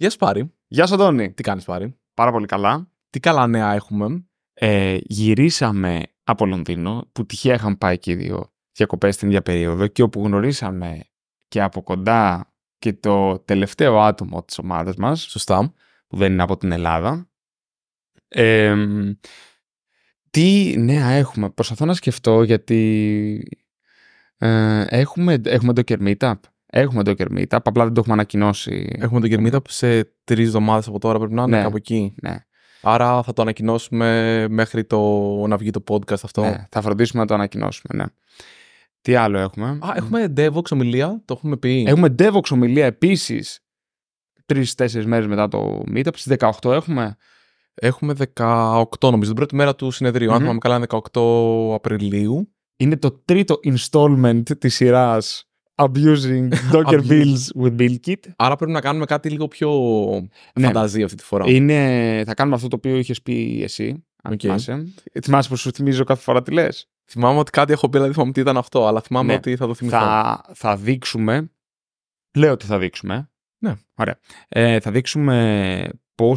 Γεια σου Πάρη. Γεια σου Αντώνη. Τι κάνεις Πάρη. Πάρα πολύ καλά. Τι καλά νέα έχουμε. Ε, γυρίσαμε από Λονδίνο που τυχαία είχαν πάει και οι δύο διακοπές την ίδια περίοδο και όπου γνωρίσαμε και από κοντά και το τελευταίο άτομο της ομάδας μας. Σωστά. Που δεν είναι από την Ελλάδα. τι νέα έχουμε. Προσπαθώ να σκεφτώ γιατί ε, έχουμε, έχουμε το Meetup. Έχουμε το Meetup, απλά δεν το έχουμε ανακοινώσει. Έχουμε το Meetup σε τρεις εβδομάδες από τώρα, πρέπει να είναι ναι, κάπου εκεί. Ναι. Άρα θα το ανακοινώσουμε μέχρι το να βγει το podcast αυτό. Ναι, θα φροντίσουμε να το ανακοινώσουμε, ναι. Τι άλλο έχουμε. Α, έχουμε DevOx ομιλία, το έχουμε πει. Έχουμε DevOx ομιλία επίσης. Τρει-τέσσερι μέρες μετά το Meetup. Στις 18 έχουμε. Έχουμε 18, νομίζω, την πρώτη μέρα του συνεδριου mm-hmm. Αν θυμάμαι καλά, είναι 18 Απριλίου. Είναι το τρίτο installment της σειράς abusing Docker builds with BuildKit. Άρα πρέπει να κάνουμε κάτι λίγο πιο ναι. φανταζή αυτή τη φορά. Είναι, θα κάνουμε αυτό το οποίο είχες πει εσύ. Αν okay. θυμάσαι. θυμάσαι που σου θυμίζω κάθε φορά τι λες. Θυμάμαι ότι κάτι έχω πει, δηλαδή, θυμάμαι τι ήταν αυτό. Αλλά θυμάμαι ναι. ότι θα το θυμηθώ. Θα, θα δείξουμε. Λέω ότι θα δείξουμε. Ναι. Ωραία. Ε, θα δείξουμε πώς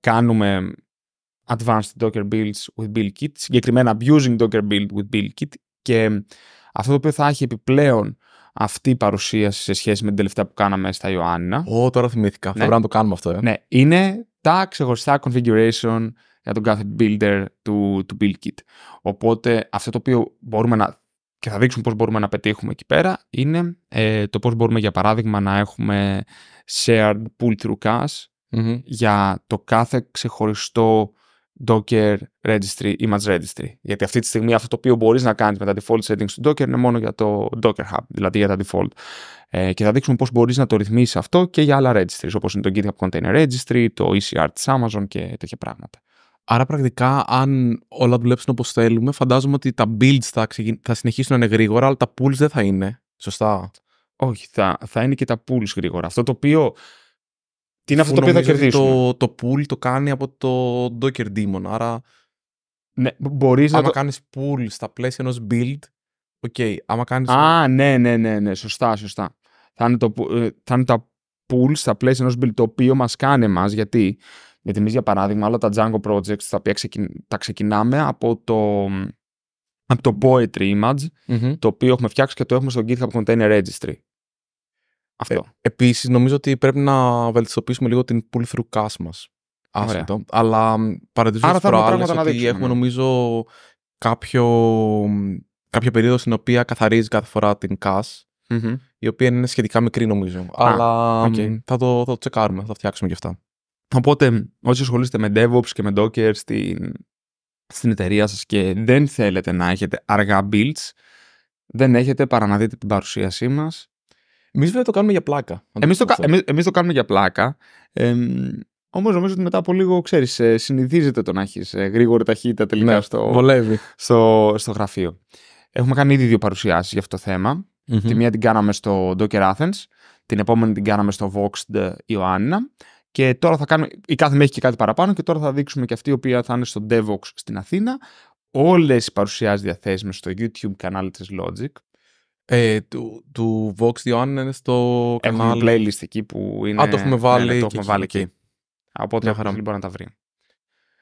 κάνουμε advanced Docker builds with BuildKit, συγκεκριμένα abusing Docker build with BuildKit και αυτό το οποίο θα έχει επιπλέον αυτή η παρουσίαση σε σχέση με την τελευταία που κάναμε στα Ιωάννα. Ω, τώρα θυμήθηκα. Θα πρέπει να το κάνουμε αυτό, ε. Ναι, είναι τα ξεχωριστά configuration για τον κάθε builder του, του kit Οπότε αυτό το οποίο μπορούμε να και θα δείξουμε πώς μπορούμε να πετύχουμε εκεί πέρα είναι ε, το πώς μπορούμε για παράδειγμα να έχουμε shared pull through cache για το κάθε ξεχωριστό Docker Registry, Image Registry. Γιατί αυτή τη στιγμή αυτό το οποίο μπορείς να κάνεις με τα default settings του Docker είναι μόνο για το Docker Hub, δηλαδή για τα default. Ε, και θα δείξουμε πώς μπορείς να το ρυθμίσεις αυτό και για άλλα registries, όπως είναι το GitHub Container Registry, το ECR της Amazon και τέτοια πράγματα. Άρα πρακτικά αν όλα δουλέψουν όπως θέλουμε, φαντάζομαι ότι τα builds θα, θα συνεχίσουν να είναι γρήγορα, αλλά τα pools δεν θα είναι. Σωστά. Όχι, θα, θα είναι και τα pools γρήγορα. Αυτό το οποίο τι είναι αυτό το οποίο θα κερδίσουμε. Το, το pool το κάνει από το Docker Demon. Άρα. Ναι, μπορείς άμα να το... κάνεις pool στα πλαίσια ενός build. Οκ, άμα κάνεις... Α, ναι, ναι, ναι, ναι, σωστά, σωστά. Θα είναι, το, ε, θα τα pool στα πλαίσια ενός build το οποίο μας κάνει εμάς. Γιατί, γιατί εμείς, για παράδειγμα, όλα τα Django projects τα οποία τα ξεκινάμε από το, από το Poetry Image, το οποίο έχουμε φτιάξει και το έχουμε στο GitHub Container Registry. Αυτό. Ε, Επίσης, νομίζω ότι πρέπει να βελτιστοποιήσουμε λίγο την pull through cast μας. Άσχετο. Αλλά παρατηρήσω τι ότι έχουμε ναι. νομίζω κάποιο, κάποια περίοδο στην οποία καθαρίζει κάθε φορά την cash, mm Η οποία είναι σχετικά μικρή νομίζω. Α, Αλλά okay. θα, το, θα το τσεκάρουμε, θα το φτιάξουμε και αυτά. Οπότε, όσοι ασχολείστε με DevOps και με Docker στην, στην εταιρεία σας και δεν θέλετε να έχετε αργά builds, δεν έχετε παρά να δείτε την παρουσίασή μας Εμείς βέβαια το κάνουμε για πλάκα. Εμείς το, εμείς, το κάνουμε για πλάκα. Ε, Όμως νομίζω ότι μετά από λίγο, ξέρεις, ε, συνηθίζεται το να έχεις ε, γρήγορη ταχύτητα τελικά ναι, στο, στο, στο γραφείο. Έχουμε κάνει ήδη δύο παρουσιάσεις για αυτό το θέμα. Τη μία την κάναμε στο Docker Athens, την επόμενη την κάναμε στο Voxed Ιωάννα. Και τώρα θα κάνουμε, η κάθε μέχρι και κάτι παραπάνω και τώρα θα δείξουμε και αυτή η οποία θα είναι στο Devox στην Αθήνα. Όλες οι παρουσιάσεις διαθέσιμες στο YouTube κανάλι τη Logic ε, του, του Vox The είναι στο Έχουμε κανάλι. Έχουμε playlist εκεί που είναι... Α, το έχουμε ναι, ναι, βάλει, ναι, το έχουμε βάλει εκεί. εκεί. Από ό,τι μπορεί να τα βρει.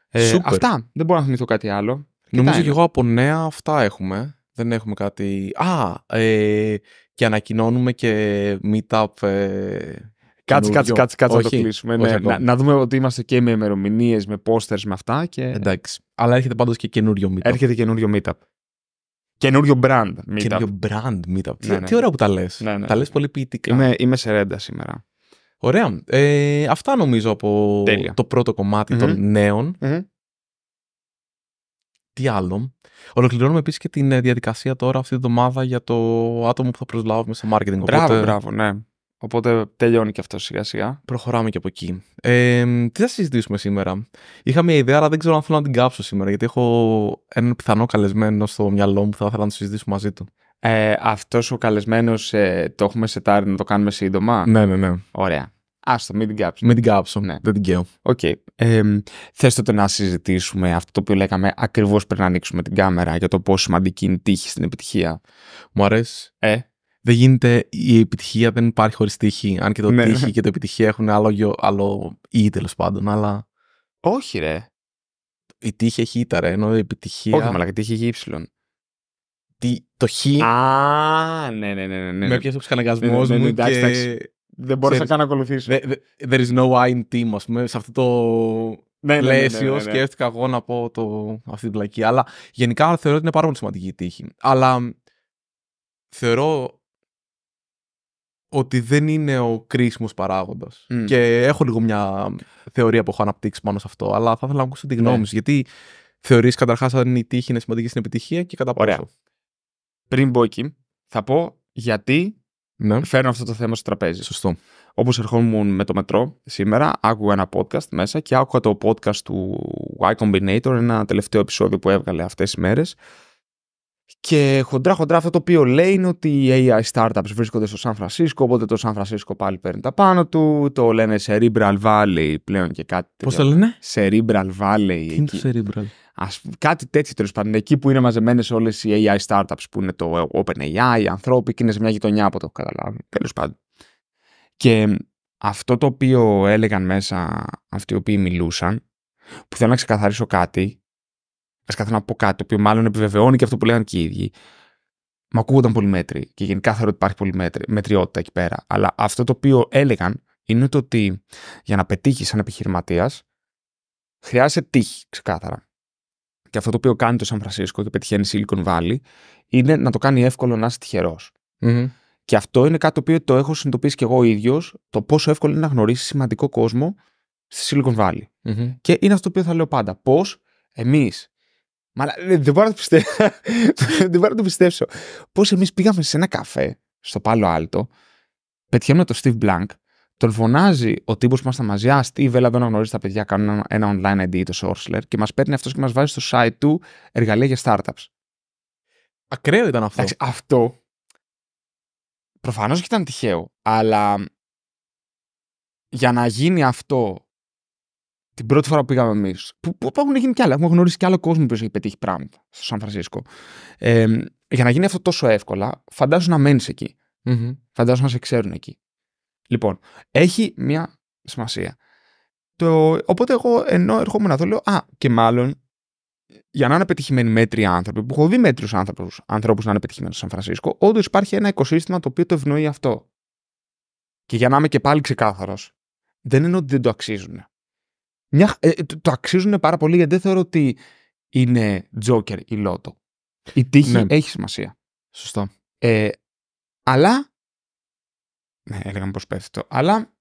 Ε, αυτά. Δεν μπορώ να θυμηθώ κάτι άλλο. Νομίζω και εγώ από νέα αυτά έχουμε. Δεν έχουμε κάτι... Α, ε, και ανακοινώνουμε και meetup... Ε, Κάτσε, κάτσε, κάτσε, κάτσε να το κλείσουμε. ναι. να, να, δούμε ότι είμαστε και με ημερομηνίες, με posters, με αυτά. Και... Εντάξει. Αλλά έρχεται πάντως και καινούριο meetup. Έρχεται καινούριο meetup. Καινούριο brand meetup. Καινούριο brand meetup. Ναι, ναι, Τι, ωραία που τα λες. Ναι, ναι, τα λες πολύ ποιητικά. Είμαι, είμαι σε ρέντα σήμερα. Ωραία. Ε, αυτά νομίζω από το πρώτο κομμάτι mm-hmm. των νεων Τι άλλο. Ολοκληρώνουμε επίσης και την ε, διαδικασία τώρα αυτή τη εβδομάδα για το άτομο που θα προσλάβουμε σε marketing. Μπράβο, Οπότε... μπράβο, ναι. Οπότε τελειώνει και αυτό σιγά σιγά. Προχωράμε και από εκεί. Ε, τι θα συζητήσουμε σήμερα. Είχα μια ιδέα, αλλά δεν ξέρω αν θέλω να την κάψω σήμερα, γιατί έχω έναν πιθανό καλεσμένο στο μυαλό μου που θα ήθελα να το συζητήσω μαζί του. Ε, αυτός ο καλεσμένος ε, το έχουμε σετάρει να το κάνουμε σύντομα. Ναι, ναι, ναι. Ωραία. Άστο, μην την κάψω. Μην την κάψω. Ναι. Δεν την καίω. Οκ. Okay. Ε, θες τότε να συζητήσουμε αυτό το οποίο λέγαμε ακριβώς πριν να ανοίξουμε την κάμερα για το πόσο σημαντική είναι η τύχη στην επιτυχία. Μου αρέσει. Ε, δεν γίνεται η επιτυχία, δεν υπάρχει χωρίς τύχη. Αν και το ναι. τύχη και το επιτυχία έχουν άλλο, άλλο ή τέλος πάντων, αλλά. Όχι, ρε. Η τύχη έχει ήττα, ρε, ενώ η επιτυχία. Όχι, μαλακά, η τύχη έχει ύψιλον. Τι, το χ. Α, ναι, ναι, ναι. ναι. ναι. Με πιάσε ο ναι, ψυχαναγκασμό μου. Εντάξει, και... Δεν μπορούσα καν να ακολουθήσω. There is no I in team, ας πούμε, σε αυτό το ναι, πλαίσιο. Ναι, ναι, σκέφτηκα εγώ να πω το... αυτή την πλακή. Αλλά γενικά θεωρώ ότι είναι πάρα πολύ σημαντική η τύχη. Αλλά θεωρώ ότι δεν είναι ο κρίσιμος παράγοντας. Και έχω λίγο μια θεωρία που έχω αναπτύξει πάνω σε αυτό, αλλά θα ήθελα να ακούσω τη ναι. γνώμη σου. Γιατί θεωρείς καταρχάς αν η τύχη είναι σημαντική στην επιτυχία και κατά πόσο. Πριν μπω εκεί, θα πω γιατί ναι. φέρνω αυτό το θέμα στο τραπέζι. Σωστό. Όπως ερχόμουν με το μετρό σήμερα, άκουγα ένα podcast μέσα και άκουγα το podcast του Y Combinator, ένα τελευταίο επεισόδιο που έβγαλε αυτές τις μέρες. Και χοντρά χοντρά αυτό το οποίο λέει είναι ότι οι AI startups βρίσκονται στο Σαν Φρανσίσκο, οπότε το Σαν Φρανσίσκο πάλι παίρνει τα πάνω του, το λένε Cerebral Valley πλέον και κάτι τέτοιο. Πώ το λένε? Cerebral Valley. Τι είναι το Cerebral? Ας, κάτι τέτοιο τέλος πάντων, εκεί που είναι μαζεμένες όλες οι AI startups που είναι το OpenAI, ανθρώποι, και είναι σε μια γειτονιά από το καταλάβει, τέλος πάντων. Και αυτό το οποίο έλεγαν μέσα αυτοί οι οποίοι μιλούσαν, που θέλω να ξεκαθαρίσω κάτι, Ας κάθε να πω κάτι το οποίο μάλλον επιβεβαιώνει και αυτό που λέγανε και οι ίδιοι. Μα ακούγονταν πολυμέτρη και γενικά θεωρώ ότι υπάρχει μετριότητα εκεί πέρα. Αλλά αυτό το οποίο έλεγαν είναι το ότι για να πετύχεις σαν επιχειρηματίας χρειάζεται τύχη, ξεκάθαρα. Και αυτό το οποίο κάνει το Σαν Φρανσίσκο και πετυχαίνει Silicon Valley είναι να το κάνει εύκολο να είσαι Και αυτό είναι κάτι το οποίο το έχω συνειδητοποιήσει και εγώ ίδιος, το πόσο εύκολο είναι να γνωρίσεις σημαντικό κόσμο στη Silicon Valley. mm Και είναι αυτό το οποίο θα λέω πάντα. Πώς εμείς Μα ε, δεν μπορώ να το πιστέψω. δεν μπορώ Πώς εμείς πήγαμε σε ένα καφέ, στο Πάλο Άλτο, πετυχαίνουμε τον Steve Blank, τον φωνάζει ο τύπος που ήμασταν μαζί. Α, έλα βέλα δεν γνωρίζεις τα παιδιά, κάνουν ένα online ID, το Sorcerer και μας παίρνει αυτός και μας βάζει στο site του εργαλεία για startups. Ακραίο ήταν αυτό. Εντάξει, αυτό. Προφανώς και ήταν τυχαίο, αλλά για να γίνει αυτό την πρώτη φορά που πήγαμε εμείς, που, που, έχουν γίνει κι άλλα, έχουμε γνωρίσει κι άλλο κόσμο που έχει πετύχει πράγματα στο Σαν Φρανσίσκο. Ε, για να γίνει αυτό τόσο εύκολα, φαντάζομαι να μένεις εκεί. Mm-hmm. Φαντάζομαι να σε ξέρουν εκεί. Λοιπόν, έχει μια σημασία. Το, οπότε εγώ ενώ ερχόμουν δω, λέω, α, και μάλλον για να είναι πετυχημένοι μέτροι άνθρωποι, που έχω δει μέτριους άνθρωπους ανθρώπους να είναι πετυχημένοι στο Σαν Φρανσίσκο, όντως υπάρχει ένα οικοσύστημα το οποίο το ευνοεί αυτό. Και για να είμαι και πάλι ξεκάθαρος, δεν είναι ότι δεν το αξίζουν. Ε, ε, το αξίζουν πάρα πολύ γιατί δεν θεωρώ ότι είναι τζόκερ η Λότο. Η τύχη ναι. έχει σημασία. Σωστό. Ε, αλλά. Ναι, έλεγαμε πώ πέφτει το. Αλλά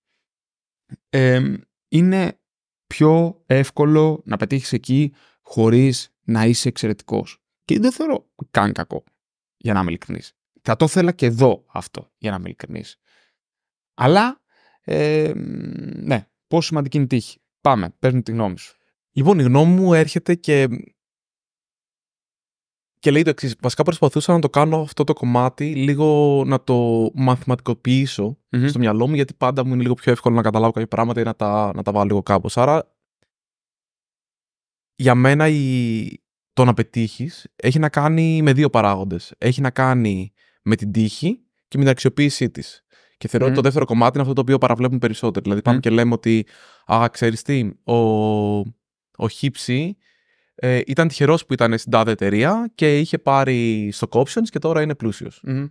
είναι πιο εύκολο να πετύχεις εκεί χωρίς να είσαι εξαιρετικός. Και δεν θεωρώ καν κακό, για να είμαι ειλικρινής. Θα το θέλα και εδώ αυτό, για να είμαι ειλικρινής. Αλλά, ναι, πόσο σημαντική είναι η τύχη. Πάμε, παίρνει τη γνώμη σου. Λοιπόν, η γνώμη μου έρχεται και... Και λέει το εξής. Βασικά προσπαθούσα να το κάνω αυτό το κομμάτι λίγο να το μαθηματικοποιησω στο μυαλό μου, γιατί πάντα μου είναι λίγο πιο εύκολο να καταλάβω κάποια πράγματα ή να τα, να τα βάλω λίγο κάπως. Άρα, για μένα η... το να πετύχεις έχει να κάνει με δύο παράγοντες. Έχει να κάνει με την τύχη και με την αξιοποίησή της. Και θεωρώ mm. ότι το δεύτερο κομμάτι είναι αυτό το οποίο παραβλέπουμε περισσότερο. Δηλαδή, πάμε mm. και λέμε ότι, α, ξέρεις τι, ο, ο Χίψη ε, ήταν τυχερός που ήταν στην τάδε εταιρεία και είχε πάρει stock options και τώρα είναι πλούσιος. Mm.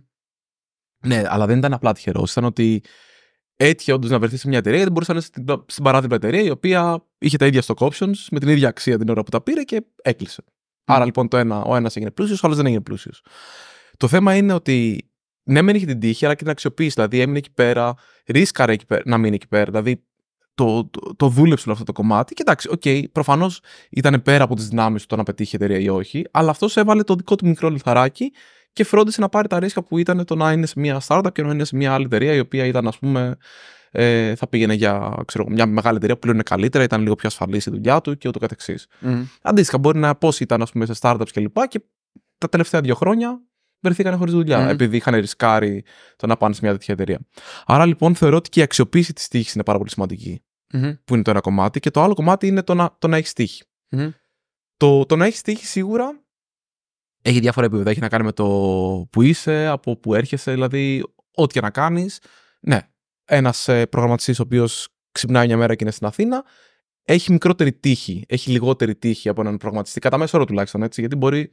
Ναι, αλλά δεν ήταν απλά τυχερός. Ήταν ότι έτυχε όντως να βρεθεί σε μια εταιρεία γιατί μπορούσε να είναι στην, παράδειγμα εταιρεία η οποία είχε τα ίδια stock options με την ίδια αξία την ώρα που τα πήρε και έκλεισε. Άρα λοιπόν το ένα, ο ένας έγινε πλούσιος, ο άλλος δεν έγινε πλούσιος. Το θέμα είναι ότι ναι, μεν είχε την τύχη, αλλά και την αξιοποίηση. Δηλαδή, έμεινε εκεί πέρα, ρίσκαρε εκεί πέρα, να μείνει εκεί πέρα. Δηλαδή, το, το, το δούλεψε όλο αυτό το κομμάτι. Και εντάξει, οκ, okay, προφανώς ήταν πέρα από τις δυνάμεις του το να πετύχει η εταιρεία ή όχι, αλλά αυτός έβαλε το δικό του μικρό λιθαράκι και φρόντισε να πάρει τα ρίσκα που ήταν το να είναι σε μια startup και να είναι σε μια άλλη εταιρεία η οποία ήταν, ας πούμε, ε, θα πήγαινε για ξέρω, μια μεγάλη εταιρεία που πλέον καλύτερα, ήταν λίγο πιο ασφαλής η δουλειά του και Mm. Αντίστοιχα, μπορεί να πώς ήταν, ας πούμε, σε startups κλπ. και τα τελευταία δύο χρόνια βρεθήκανε χωρίς δουλειά, mm. επειδή είχαν ρισκάρει το να πάνε σε μια τέτοια εταιρεία. Άρα λοιπόν θεωρώ ότι και η αξιοποίηση της τύχης είναι πάρα πολύ σημαντική, mm-hmm. που είναι το ένα κομμάτι. Και το άλλο κομμάτι είναι το να, το να έχεις Το, το να έχεις τύχη σίγουρα έχει διάφορα επίπεδα. Έχει να κάνει με το που είσαι, από που έρχεσαι, δηλαδή ό,τι και να κάνεις. Ναι, ένας ε, προγραμματιστής ο οποίος ξυπνάει μια μέρα και είναι στην Αθήνα, έχει μικρότερη τύχη, έχει λιγότερη τύχη από έναν προγραμματιστή, κατά μέσο όρο τουλάχιστον έτσι, γιατί μπορεί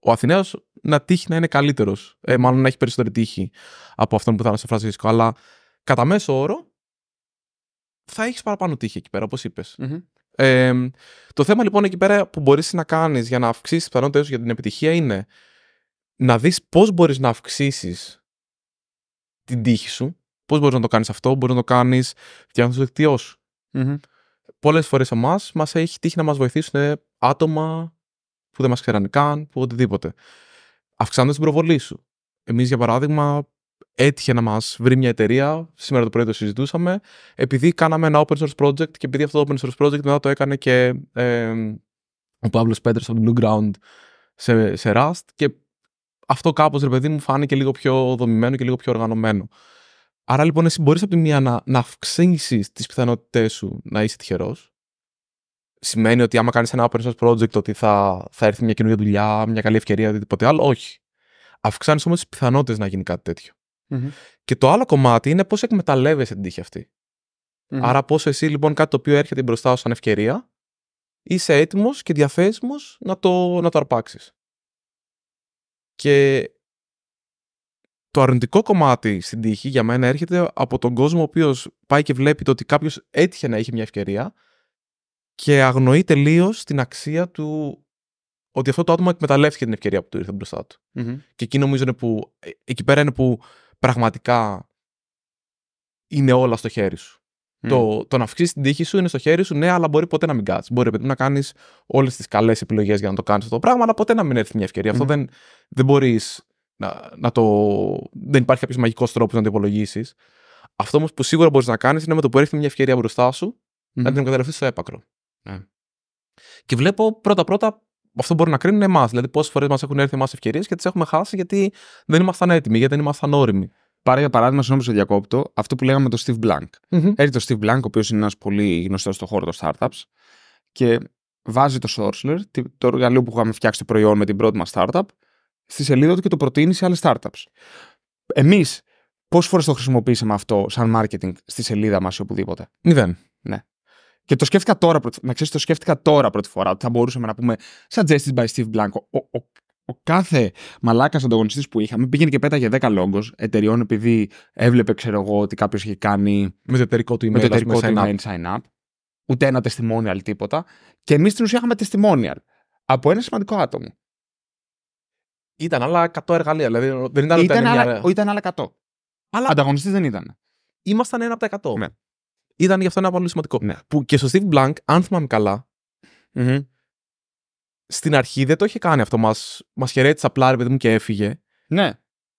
ο Αθηναίος να τύχει να είναι καλύτερος. Ε, μάλλον να έχει περισσότερη τύχη από αυτόν που θα είναι στο Φρανσίσκο. Αλλά κατά μέσο όρο θα έχεις παραπάνω τύχη εκεί πέρα, όπως Ε, το θέμα λοιπόν εκεί πέρα που μπορείς να κάνεις για να αυξήσεις τις πιθανότητες για την επιτυχία είναι να δεις πώς μπορείς να αυξήσεις την τύχη σου. Πώς μπορείς να το κάνεις αυτό, μπορείς να το κάνεις φτιάχνοντας το δικτυό σου. Mm-hmm. Πολλές φορές εμάς μας έχει τύχει να μας βοηθήσουν άτομα που δεν μας ξέραν καν, που οτιδήποτε. Αυξάνοντα την προβολή σου. Εμείς, για παράδειγμα, έτυχε να μας βρει μια εταιρεία, σήμερα το πρωί το συζητούσαμε, επειδή κάναμε ένα open source project και επειδή αυτό το open source project μετά το έκανε και ο Παύλος Πέτρε από το Blue Ground σε, σε Rust και αυτό κάπως ρε παιδί μου φάνηκε λίγο πιο δομημένο και λίγο πιο οργανωμένο. Άρα λοιπόν εσύ μπορείς από τη μία να, να αυξήσεις τις πιθανότητές σου να είσαι τυχερός, σημαίνει ότι άμα κάνεις ένα open source project ότι θα, θα έρθει μια καινούργια δουλειά, μια καλή ευκαιρία, οτιδήποτε άλλο. Όχι. Αυξάνεις όμως τις πιθανότητες να γίνει κάτι τέτοιο. Και το άλλο κομμάτι είναι πώς εκμεταλλεύεσαι την τύχη Άρα, πώς εσύ λοιπόν κάτι το οποίο έρχεται μπροστά σου σαν ευκαιρία, είσαι έτοιμος και διαθέσιμος να το, να το αρπάξεις. Και το αρνητικό κομμάτι στην τύχη για μένα έρχεται από τον κόσμο ο οποίος πάει και βλέπει το ότι κάποιος έτυχε να είχε μια ευκαιρία και αγνοεί τελείως την αξία του ότι αυτό το άτομο εκμεταλλεύτηκε την ευκαιρία που του ήρθε μπροστά του. Mm-hmm. Και εκεί νομίζω είναι που, ε, εκεί πέρα είναι που πραγματικά είναι όλα στο χέρι σου. Το, το να αυξήσεις την τύχη σου είναι στο χέρι σου, ναι, αλλά μπορεί ποτέ να μην κάτσεις. Μπορεί παιδί, να κάνεις όλες τις καλές επιλογές για να το κάνεις αυτό το πράγμα, αλλά ποτέ να μην έρθει μια ευκαιρία. Αυτό δεν, δεν μπορείς να, να το. Δεν υπάρχει κάποιος μαγικός τρόπος να το υπολογίσεις. Αυτό όμως που σίγουρα μπορείς να κάνεις είναι με το που έρθει μια ευκαιρία μπροστά σου να την εκμεταλλευτείς στο έπακρο. Ναι. Και βλέπω πρώτα-πρώτα αυτό μπορεί να κρίνουν εμάς. Δηλαδή, πόσες φορές μας έχουν έρθει εμάς ευκαιρίες και τις έχουμε χάσει γιατί δεν ήμασταν έτοιμοι, γιατί δεν ήμασταν όριμοι. Πάρε για παράδειγμα, συγγνώμη σε διακόπτω, αυτό που λέγαμε το Steve Blank. Mm-hmm. Έρχεται το Steve Blank, ο οποίος είναι ένας πολύ γνωστός στον χώρο των startups και βάζει το Sorcerer το εργαλείο που είχαμε φτιάξει το προϊόν με την πρώτη μας startup, στη σελίδα του και το προτείνει σε άλλες startups. Εμείς, πόσες φορές το χρησιμοποίησαμε αυτό σαν marketing στη σελίδα μας ή οπουδήποτε. Μηδέν. Ναι. Και το σκέφτηκα τώρα, να ξέρεις, το σκέφτηκα τώρα πρώτη φορά ότι θα μπορούσαμε να πούμε σαν Justice by Steve Blanco. Ο, ο, κάθε μαλάκας ανταγωνιστής που είχαμε πήγαινε και πέταγε 10 λόγκο εταιριών επειδή έβλεπε, ξέρω εγώ, ότι κάποιος είχε κάνει. Με το εταιρικό του email, με το εταιρικό του sign, up. Ούτε ένα testimonial, τίποτα. Και εμείς στην ουσία είχαμε testimonial από ένα σημαντικό άτομο. Ήταν άλλα 100 εργαλεία, δηλαδή δεν ήταν, ναι. ήταν, άλλα, ήταν 100. Αλλά... Ανταγωνιστής δεν ήταν. Ήμασταν ένα από τα 100 ήταν για αυτό ένα πολύ σημαντικό. Ναι. Που και στο Steve Blank, αν θυμάμαι καλά, στην αρχή δεν το είχε κάνει αυτό. Μας μας χαιρέτησε απλά, ρε παιδί μου, και έφυγε. Ναι.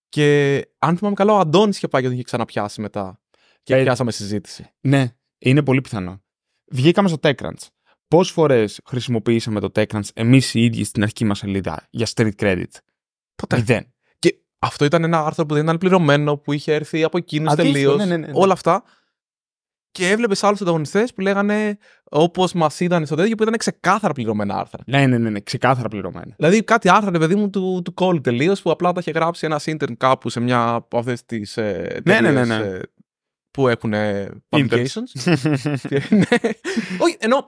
Και αν θυμάμαι καλά, ο Αντώνης είχε πάει και τον είχε ξαναπιάσει μετά. Και ε, πιάσαμε συζήτηση. Ναι, είναι πολύ πιθανό. Βγήκαμε στο TechCrunch. Πόσες φορές χρησιμοποιήσαμε το TechCrunch εμείς οι ίδιοι στην αρχική μας σελίδα για street credit. Ποτέ. Μηδέν. Και αυτό ήταν ένα άρθρο που δεν ήταν πληρωμένο, που είχε έρθει από εκείνους τελείως. Ναι, ναι, ναι, ναι, όλα αυτά και έβλεπες άλλους ανταγωνιστές που λέγανε όπως μας είδαν στο τέτοιο που ήταν ξεκάθαρα πληρωμένα άρθρα. Ναι, ναι, ναι, ναι ξεκάθαρα πληρωμένα. Δηλαδή κάτι άρθρα, παιδί μου, του, του Call τελείως που απλά τα είχε γράψει ένας intern κάπου σε μια από αυτές τις. Ε, ναι, ναι, ναι, ε, που έχουν ε, publications. ναι. Όχι, ενώ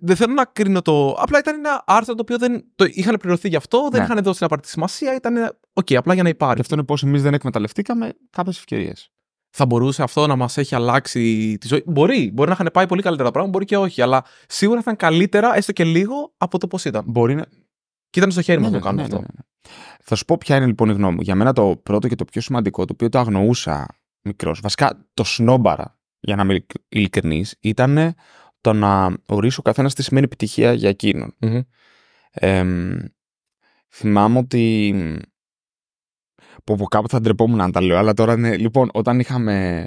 δεν θέλω να κρίνω το. Απλά ήταν ένα άρθρο το οποίο δεν. Το είχαν πληρωθεί γι' αυτό, δεν ναι. είχαν δώσει την απαραίτητη σημασία. Ήταν. Ε, οκ, okay, απλά για να υπάρχει. Και αυτό είναι πώς εμείς δεν εκμεταλλευτήκαμε κάποιες ευκαιρίες θα μπορούσε αυτό να μας έχει αλλάξει τη ζωή. Μπορεί, μπορεί να είχαν πάει πολύ καλύτερα τα πράγματα, μπορεί και όχι, αλλά σίγουρα θα ήταν καλύτερα, έστω και λίγο, από το πώς ήταν. Μπορεί να. Και ήταν στο χέρι μας ναι, να το ναι, κάνουμε ναι, αυτό. Θα σου πω ποια είναι λοιπόν η γνώμη μου. Για μένα το πρώτο και το πιο σημαντικό, το οποίο το αγνοούσα μικρός, βασικά το σνόμπαρα, για να είμαι ειλικρινής, ήταν το να ορίσω καθένας τι σημαίνει επιτυχία για εκεινον θυμάμαι ότι που από κάπου θα ντρεπόμουν να τα λέω, αλλά τώρα είναι, λοιπόν, όταν είχαμε,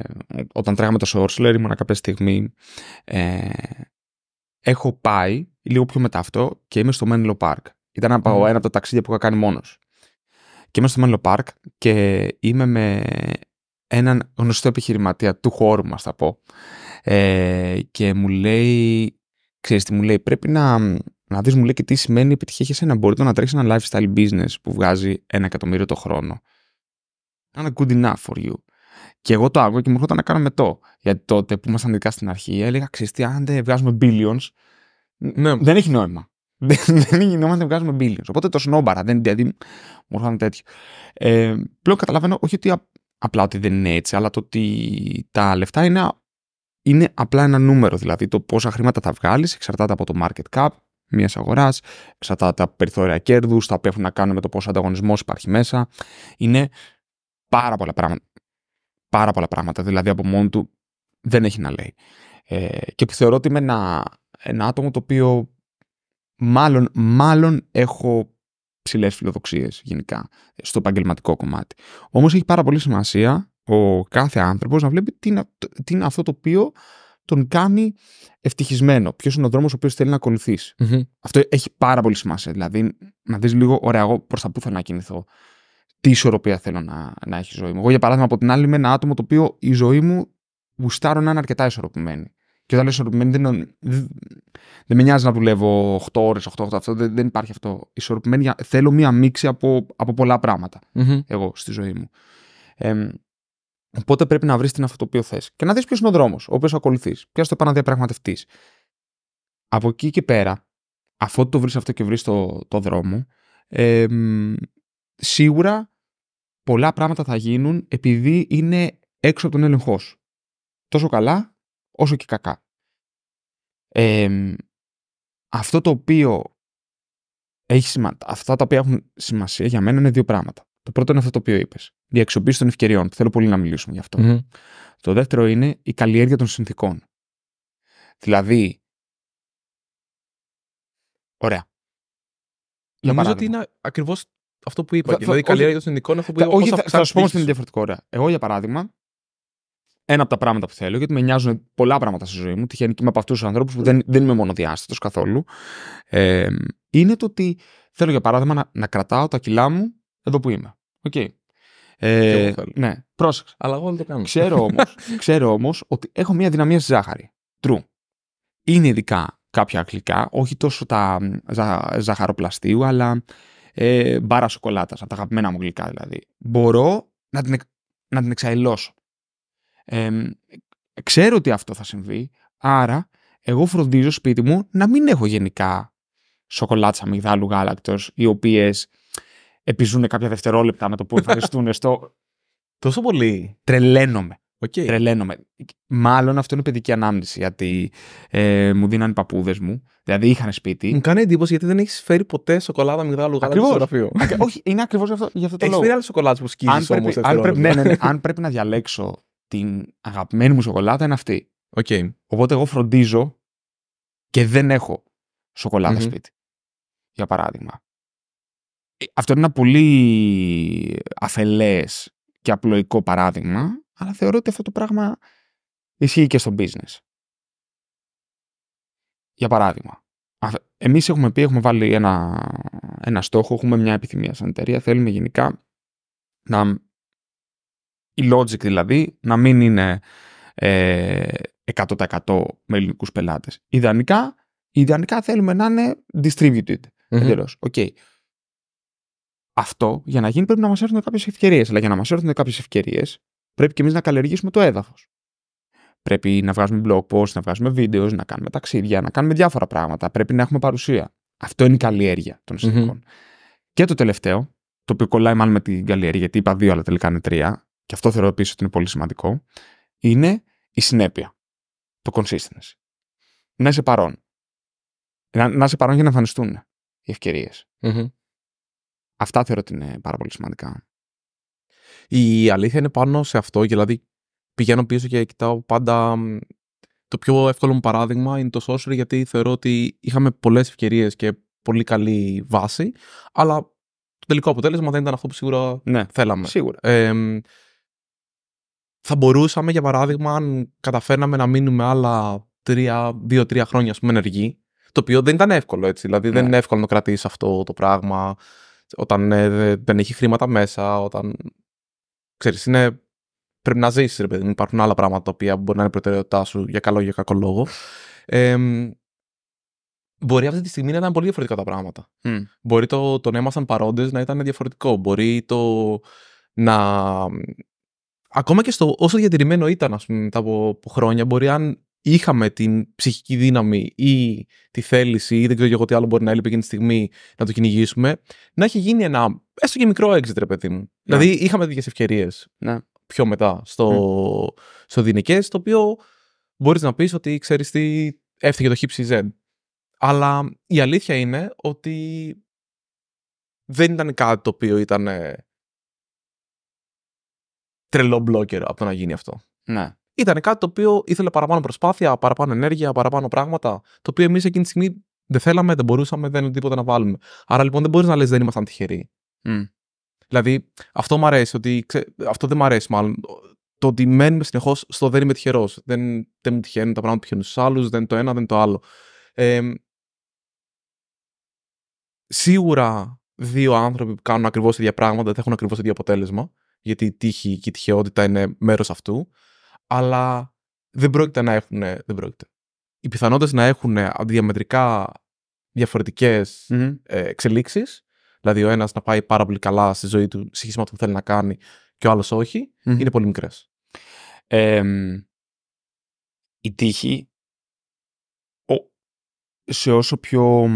όταν τρέχαμε το Σόρσλερ ήμουν κάποια στιγμή, ε, έχω πάει λίγο πιο μετά αυτό και είμαι στο Menlo Park. Ήταν mm. ένα από τα ταξίδια που είχα κάνει μόνος. Και είμαι στο Menlo Park και είμαι με έναν γνωστό επιχειρηματία του χώρου μας θα πω ε, και μου λέει, ξέρεις τι μου λέει, πρέπει να, να δεις μου λέει και τι σημαίνει επιτυχία σε ένα μπορείτε να τρέξεις ένα lifestyle business που βγάζει ένα εκατομμύριο το χρόνο ήταν good enough for you. Και εγώ το άκουγα και μου έρχονταν να κάνω με το Γιατί τότε που ήμασταν ειδικά στην αρχή, έλεγα: Ξέρετε, αν δεν βγάζουμε billions, ναι. δεν έχει νόημα. δεν έχει νόημα να βγάζουμε billions. Οπότε το σνόμπαρα, δεν δηλαδή, μου έρχονταν τέτοιο. Ε, πλέον καταλαβαίνω όχι ότι απλά ότι δεν είναι έτσι, αλλά το ότι τα λεφτά είναι, είναι απλά ένα νούμερο. Δηλαδή το πόσα χρήματα θα βγάλεις εξαρτάται από το market cap μιας αγοράς, εξαρτάται από περιθώρια κέρδους, τα οποία έχουν να κάνουν με το πόσο ανταγωνισμός υπάρχει μέσα. Είναι πάρα πολλά πράγματα. Πάρα πολλά πράγματα. Δηλαδή από μόνο του δεν έχει να λέει. Ε, και που θεωρώ ότι είμαι ένα, ένα άτομο το οποίο μάλλον, μάλλον έχω ψηλές φιλοδοξίες γενικά στο επαγγελματικό κομμάτι. Όμως έχει πάρα πολύ σημασία ο κάθε άνθρωπος να βλέπει τι είναι, αυτό το οποίο τον κάνει ευτυχισμένο. Ποιος είναι ο δρόμος ο οποίος θέλει να ακολουθησει Αυτό έχει πάρα πολύ σημασία. Δηλαδή, να δεις λίγο, ωραία, εγώ προς τα πού θα να κινηθώ τι ισορροπία θέλω να, να έχει η ζωή μου. Εγώ, για παράδειγμα, από την άλλη, είμαι ένα άτομο το οποίο η ζωή μου γουστάρω να είναι αρκετά ισορροπημένη. Και όταν λέω ισορροπημένη, δεν, δεν με νοιάζει να δουλεύω 8 ώρε, 8, 8, αυτό δεν, δεν υπάρχει αυτό. Ισορροπημένη, θέλω μία μίξη από, από πολλά εγώ στη ζωή μου. Ε, οπότε πρέπει να βρεις την αυτό το οποίο θες και να δεις ποιος είναι ο δρόμος, ο οποίος ακολουθείς. Ποια στο πάνω Από εκεί και πέρα, αφού το βρεις αυτό και βρεις το, το δρόμο, ε, σίγουρα πολλά πράγματα θα γίνουν επειδή είναι έξω από τον έλεγχός σου. Τόσο καλά, όσο και κακά. αυτό το οποίο έχει σημα... αυτά τα οποία έχουν σημασία για μένα είναι δύο πράγματα. Το πρώτο είναι αυτό το οποίο είπες. Η των ευκαιριών, θέλω πολύ να μιλήσουμε γι' αυτο Το δεύτερο είναι η καλλιέργεια των συνθήκων. Δηλαδή. Ωραία. Νομίζω ότι είναι ακριβώς αυτό που είπα. Θα, δηλαδή, καλή καλλιέργεια των αυτό που είπα. Όχι, θα, θα σου πω στην διαφορετικό ώρα. Εγώ, για παράδειγμα, ένα από τα πράγματα που θέλω, γιατί με νοιάζουν πολλά πράγματα στη ζωή μου, τυχαίνει και είμαι από αυτούς τους ανθρώπους που δεν, δεν είμαι μονοδιάστατος καθόλου, ε, είναι το ότι θέλω, για παράδειγμα, να, να κρατάω τα κιλά μου εδώ που είμαι. Okay. Ε, ναι, πρόσεξε. Αλλά εγώ δεν το κάνω. Ξέρω όμως ξέρω όμως ότι έχω μια δυναμία στη ζάχαρη. True. Είναι ειδικά κάποια αγγλικά, όχι τόσο τα ζα, ζαχαροπλαστείου, αλλά ε, μπάρα σοκολάτας, από τα αγαπημένα μου γλυκά δηλαδή. Μπορώ να την, να την εξαϊλώσω. ξέρω ότι αυτό θα συμβεί, άρα εγώ φροντίζω σπίτι μου να μην έχω γενικά σοκολάτες αμυγδάλου γάλακτος, οι οποίες επιζούν κάποια δευτερόλεπτα με το που εμφανιστούν στο... Τόσο πολύ. Τρελαίνομαι. Okay. Τρελαίνομαι. Μάλλον αυτό είναι παιδική ανάμνηση, γιατί ε, μου δίνανε παππούδες μου. Δηλαδή είχαν σπίτι. Μου κάνει εντύπωση γιατί δεν έχεις φέρει ποτέ σοκολάτα, μυγδάλου γάλα στο γραφείο. Όχι, είναι ακριβώς γι' αυτό, αυτό το λόγο. Έχει φέρει άλλες σοκολάδες που σκίζεις όμω. Αν, δηλαδή. πρέπει, ναι, ναι, ναι αν πρέπει να διαλέξω την αγαπημένη μου σοκολάτα, είναι αυτή. Okay. Οπότε εγώ φροντίζω και δεν εχω σοκολάτα σπίτι. Για παράδειγμα. Ε, αυτό είναι ένα πολύ αφελές και απλοϊκό παράδειγμα αλλά θεωρώ ότι αυτό το πράγμα ισχύει και στο business. Για παράδειγμα, εμείς έχουμε πει, έχουμε βάλει ένα, ένα στόχο, έχουμε μια επιθυμία σαν εταιρεία, θέλουμε γενικά να η logic δηλαδή να μην είναι ε, 100% με ελληνικούς πελάτες. Ιδανικά, ιδανικά θέλουμε να είναι distributed. Mm-hmm. Okay. Αυτό για να γίνει πρέπει να μας έρθουν κάποιες ευκαιρίες. Αλλά για να μας έρθουν κάποιες ευκαιρίες, πρέπει και εμείς να καλλιεργήσουμε το έδαφος. Πρέπει να βγάζουμε blog posts, να βγάζουμε βίντεος, να κάνουμε ταξίδια, να κάνουμε διάφορα πράγματα. Πρέπει να έχουμε παρουσία. Αυτό είναι η καλλιέργεια των συνθηκων Και το τελευταίο, το οποίο κολλάει μάλλον με την καλλιέργεια, γιατί είπα δύο, αλλά τελικά είναι τρία, και αυτό θεωρώ επίσης ότι είναι πολύ σημαντικό, είναι η συνέπεια. Το consistency. Να είσαι παρόν. Να, να είσαι παρόν για να εμφανιστούν οι ευκαιριε Αυτά θεωρώ ότι είναι πάρα πολύ σημαντικά. Η αλήθεια είναι πάνω σε αυτό, δηλαδή πηγαίνω πίσω και κοιτάω πάντα. Το πιο εύκολο μου παράδειγμα είναι το Sorcery, γιατί θεωρώ ότι είχαμε πολλές ευκαιρίες και πολύ καλή βάση, αλλά το τελικό αποτέλεσμα δεν ήταν αυτό που σίγουρα ναι, θέλαμε. Σίγουρα. Ε, θα μπορούσαμε, για παράδειγμα, αν καταφέρναμε να μείνουμε άλλα δύο-τρία χρόνια ας πούμε, ενεργοί, το οποίο δεν ήταν εύκολο έτσι. Δηλαδή, δεν ναι. είναι εύκολο να κρατήσεις αυτό το πράγμα όταν ε, δεν έχει χρήματα μέσα, όταν ξέρεις, είναι, πρέπει να ζήσεις, ρε παιδί. Υπάρχουν άλλα πράγματα τα οποία μπορεί να είναι προτεραιότητά σου για καλό ή για κακό λόγο. μπορεί αυτή τη στιγμή να ήταν πολύ διαφορετικά τα πράγματα. Μπορεί το, το να ήμασταν παρόντες να ήταν διαφορετικό. Μπορεί το να. Ακόμα και στο όσο διατηρημένο ήταν, ας πούμε, μετά χρόνια, μπορεί αν είχαμε την ψυχική δύναμη ή τη θέληση ή δεν ξέρω εγώ τι άλλο μπορεί να έλειπε εκείνη τη στιγμή να το κυνηγήσουμε, να έχει γίνει ένα έστω και μικρό exit, ρε παιδί μου. Ναι. Δηλαδή είχαμε τέτοιες ευκαιρίες ναι. πιο μετά στο, mm. στο το οποίο μπορείς να πεις ότι ξέρεις τι έφυγε το χύψη Αλλά η αλήθεια είναι ότι δεν ήταν κάτι το οποίο ήταν τρελό μπλόκερ από το να γίνει αυτό. Ναι. Ήταν κάτι το οποίο ήθελε παραπάνω προσπάθεια, παραπάνω ενέργεια, παραπάνω πράγματα, το οποίο εμείς εκείνη τη στιγμή δεν θέλαμε, δεν μπορούσαμε, δεν είναι τίποτα να βάλουμε. Άρα λοιπόν δεν μπορείς να λες δεν ήμασταν τυχεροί. Mm. Δηλαδή, αυτό μου αρέσει, ότι, αυτό δεν μου αρέσει μάλλον. Το ότι μένουμε συνεχώς στο δεν είμαι τυχερός. Δεν, δεν μου τυχαίνουν τα πράγματα που τυχαίνουν στους άλλους, δεν το ένα, δεν το άλλο. Ε, σίγουρα δύο άνθρωποι που κάνουν ακριβώς ίδια πράγματα δεν θα έχουν ακριβώς το ίδιο αποτέλεσμα, γιατί η τύχη και η τυχεότητα είναι μέρος αυτού αλλά δεν πρόκειται να έχουν. Δεν πρόκειται. Οι πιθανότητες να έχουν διαμετρικά διαφορετικές ε, εξελίξεις. Δηλαδή, ο ένας να πάει πάρα πολύ καλά στη ζωή του, στοιχήματα που θέλει να κάνει, και ο άλλος είναι πολύ μικρές. η τύχη, ο, σε όσο πιο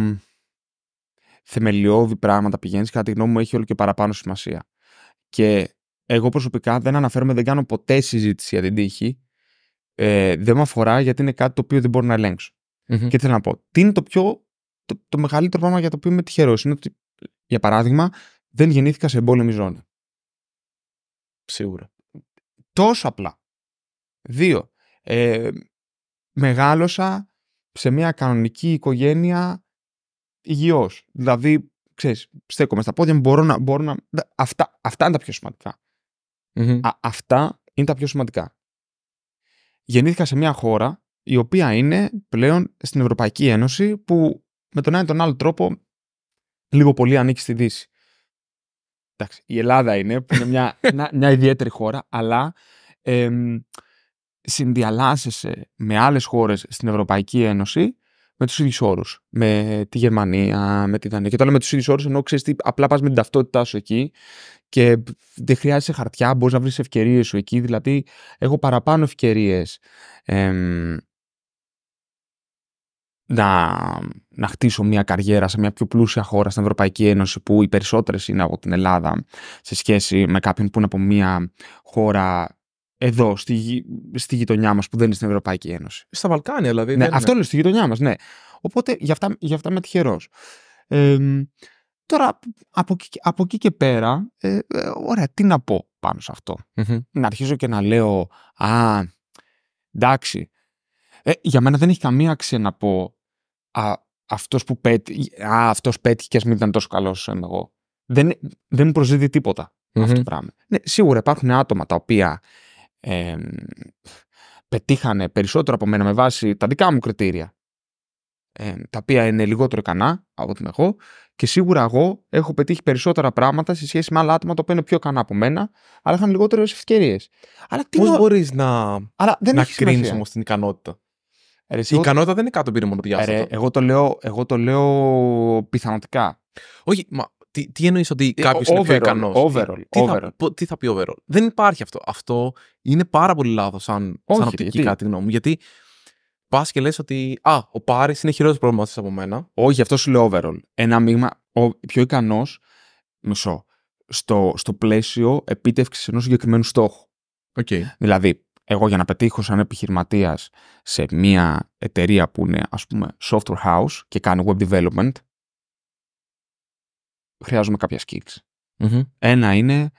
θεμελιώδη πράγματα πηγαίνεις, κατά τη γνώμη μου έχει όλο και παραπάνω σημασία. Και εγώ προσωπικά δεν αναφέρομαι, δεν κάνω ποτέ συζήτηση για την τύχη. Ε, δεν με αφορά γιατί είναι κάτι το οποίο δεν μπορώ να ελεγξω Και τι θέλω να πω. Τι είναι το πιο. Το, μεγαλύτερο πράγμα για το οποίο είμαι τυχερός είναι ότι, για παράδειγμα, δεν γεννήθηκα σε εμπόλεμη ζώνη. Σίγουρα. Τόσο απλά. Δύο. Ε, μεγάλωσα σε μια κανονική οικογένεια υγιώς. Δηλαδή, ξέρεις, στέκομαι στα πόδια μου, μπορώ να. Μπορώ να... Αυτά, αυτά είναι τα πιο σημαντικά αυτά είναι τα πιο σημαντικά. Γεννήθηκα σε μια χώρα η οποία είναι πλέον στην Ευρωπαϊκή Ένωση που με τον ένα ή τον άλλο τρόπο λίγο πολύ ανήκει στη Δύση. Εντάξει, Ελλάδα είναι, μια, μια, ιδιαίτερη χώρα, αλλά ε, με άλλες χώρες στην Ευρωπαϊκή Ένωση με τους ίδιους όρους. Με τη Γερμανία, με τη Δανία. Και όταν με τους ίδιους όρους, ενώ ξέρεις τι, απλά πας με την ταυτότητά σου εκεί και δεν χρειάζεσαι χαρτιά, μπορείς να βρεις ευκαιρίες σου εκεί. Δηλαδή, έχω παραπάνω ευκαιρίες να, να χτίσω μια καριέρα σε μια πιο πλούσια χώρα στην Ευρωπαϊκή Ένωση που οι περισσότερες είναι από την Ελλάδα σε σχέση με κάποιον που είναι από μια χώρα εδώ, στη, στη γειτονιά μας που δεν είναι στην Ευρωπαϊκή Ένωση. Στα Βαλκάνια δηλαδή. Ναι, αυτό είναι. λέω στη γειτονιά μας, ναι. Οπότε γι' αυτά, γι αυτά είμαι τυχερός. τώρα από εκεί, από εκεί και πέρα, ε, ε, ωραία, τι να πω πάνω σε αυτο mm Να αρχίζω και να λέω, Α, εντάξει. Ε, για μένα δεν έχει καμία αξία να πω αυτό αυτός που πέτυχε, α, αυτός πέτυχε και μην ήταν τόσο καλός είμαι εγώ. Δεν, δεν μου προσδίδει τίποτα mm-hmm. αυτό το πράγμα. Ναι, σίγουρα υπάρχουν άτομα τα οποία ε, πετύχανε περισσότερο από μένα με βάση τα δικά μου κριτήρια, ε, τα οποία είναι λιγότερο ικανά από ότι είμαι εγώ, και σίγουρα εγώ έχω πετύχει περισσότερα πράγματα σε σχέση με άλλα άτομα τα οποία είναι πιο ικανά από μένα, αλλά είχαν λιγότερες ευκαιρίες. Αλλά τι Πώς νο... μπορείς να, αλλά δεν να κρίνεις όμως την ικανότητα. η ικανότητα δεν είναι κάτω πήρε μόνο διάστατο. εγώ, το λέω, εγώ το λέω πιθανοτικά. Όχι, μα τι, τι εννοείς ότι ε, κάποιος είναι πιο ικανός. Overall. Τι, overall. Θα, τι θα πει overall. Δεν υπάρχει αυτό. Αυτό είναι πάρα πολύ λάθος σαν, Όχι, σαν οπτική, κατά τη γνώμη μου. Γιατί πας και λες ότι Α, ο Πάρης είναι χειρότερος πρόβλημα από μένα. Όχι, αυτό σου λέει overall. Ένα μείγμα ο, πιο ικανός, μισό, στο, στο πλαίσιο επίτευξης ενός συγκεκριμένου στόχου. Okay. Δηλαδή, εγώ για να πετύχω σαν επιχειρηματίας σε μια εταιρεία που είναι ας πούμε software house και κάνει web development χρειάζομαι κάποια skills. Ένα είναι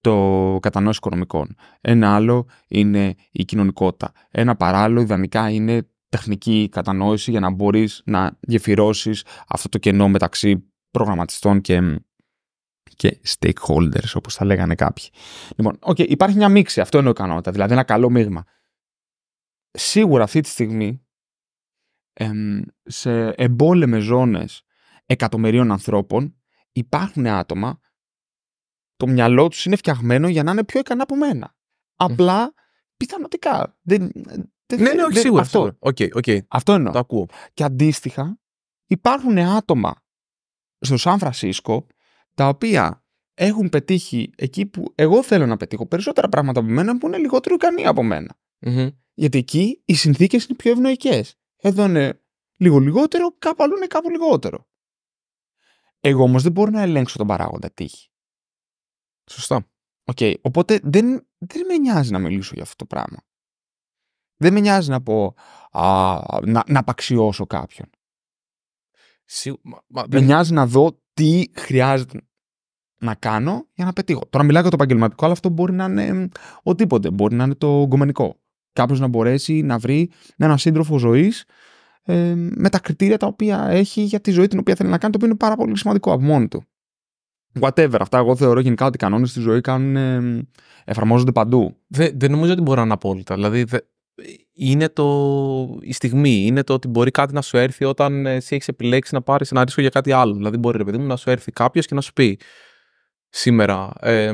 το κατανόηση οικονομικών. Ένα άλλο είναι η κοινωνικότητα. Ένα παράλληλο ιδανικά είναι τεχνική κατανόηση για να μπορείς να γεφυρώσεις αυτό το κενό μεταξύ προγραμματιστών και, και stakeholders όπως θα λέγανε κάποιοι. Λοιπόν, υπάρχει μια μίξη, αυτό είναι ικανότητα, δηλαδή ένα καλό μείγμα. Σίγουρα αυτή τη στιγμή σε εμπόλεμες ζώνες εκατομμυρίων ανθρώπων υπάρχουν άτομα το μυαλό τους είναι φτιαγμένο για να είναι πιο ικανά από μένα. Απλά πιθανοτικά. Δεν, δεν, ναι, ναι, όχι, σίγουρα. Αυτό, σίγουρα. Okay, αυτό εννοώ. Το ακούω. Και αντίστοιχα, υπάρχουν άτομα στο Σαν Φρανσίσκο τα οποία έχουν πετύχει εκεί που εγώ θέλω να πετύχω περισσότερα πράγματα από μένα που είναι ικανή ικανοί από μένα. Γιατί εκεί οι συνθήκες είναι πιο ευνοϊκές. Εδώ είναι λίγο λιγότερο, κάπου αλλού είναι κάπου λιγότερο. Εγώ όμως δεν μπορώ να ελέγξω τον παράγοντα τύχη. Σωστό. Οκ, Οπότε δεν, δεν με νοιάζει να μιλήσω για αυτό το πράγμα. Δεν με νοιάζει να πω να, να απαξιώσω κάποιον. με νοιάζει να δω τι χρειάζεται να κάνω για να πετύχω. Τώρα μιλάω για το επαγγελματικό, αλλά αυτό μπορεί να είναι οτιδήποτε. Μπορεί να είναι το γκομενικό. Κάποιος να μπορέσει να βρει έναν σύντροφο ζωής ε, με τα κριτήρια τα οποία έχει για τη ζωή την οποία θέλει να κάνει, το οποίο είναι πάρα πολύ σημαντικό από μόνο του. Whatever, αυτά εγώ θεωρώ γενικά ότι οι κανόνες στη ζωή κάνουν, εφαρμόζονται παντού. δεν νομίζω ότι μπορεί να είναι απόλυτα. Δηλαδή, δε, είναι το, η στιγμή, είναι το ότι μπορεί κάτι να σου έρθει όταν ε, εσύ έχεις επιλέξει να πάρεις ένα ρίσκο για κάτι άλλο. Δηλαδή, μπορεί ρε παιδί μου να σου έρθει κάποιος και να σου πει σήμερα. Ε,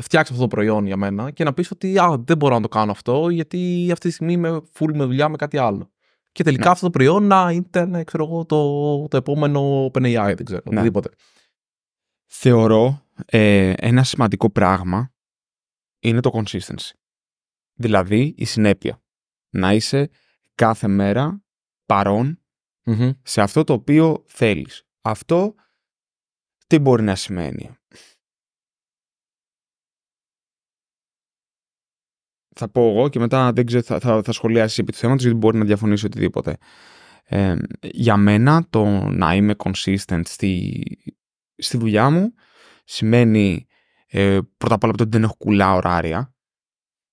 φτιάξε αυτό το προϊόν για μένα και να πεις ότι α, δεν μπορώ να το κάνω αυτό γιατί αυτή τη στιγμή είμαι full με δουλειά με κάτι άλλο και τελικά ναι. αυτό το προϊόν να ήταν ξέρω εγώ, το, το επόμενο OpenAI, δεν ξέρω, ναι. οτιδήποτε. Θεωρώ ε, ένα σημαντικό πράγμα είναι το consistency. Δηλαδή η συνέπεια. Να είσαι κάθε μέρα σε αυτό το οποίο θέλεις. Αυτό τι μπορεί να σημαίνει. θα πω εγώ και μετά δεν ξέρω, θα, θα, θα σχολιάσεις επί του θέματος γιατί μπορεί να διαφωνήσει οτιδήποτε. Ε, για μένα το να είμαι consistent στη, στη δουλειά μου σημαίνει ε, πρώτα απ' όλα ότι δεν έχω κουλά ωράρια.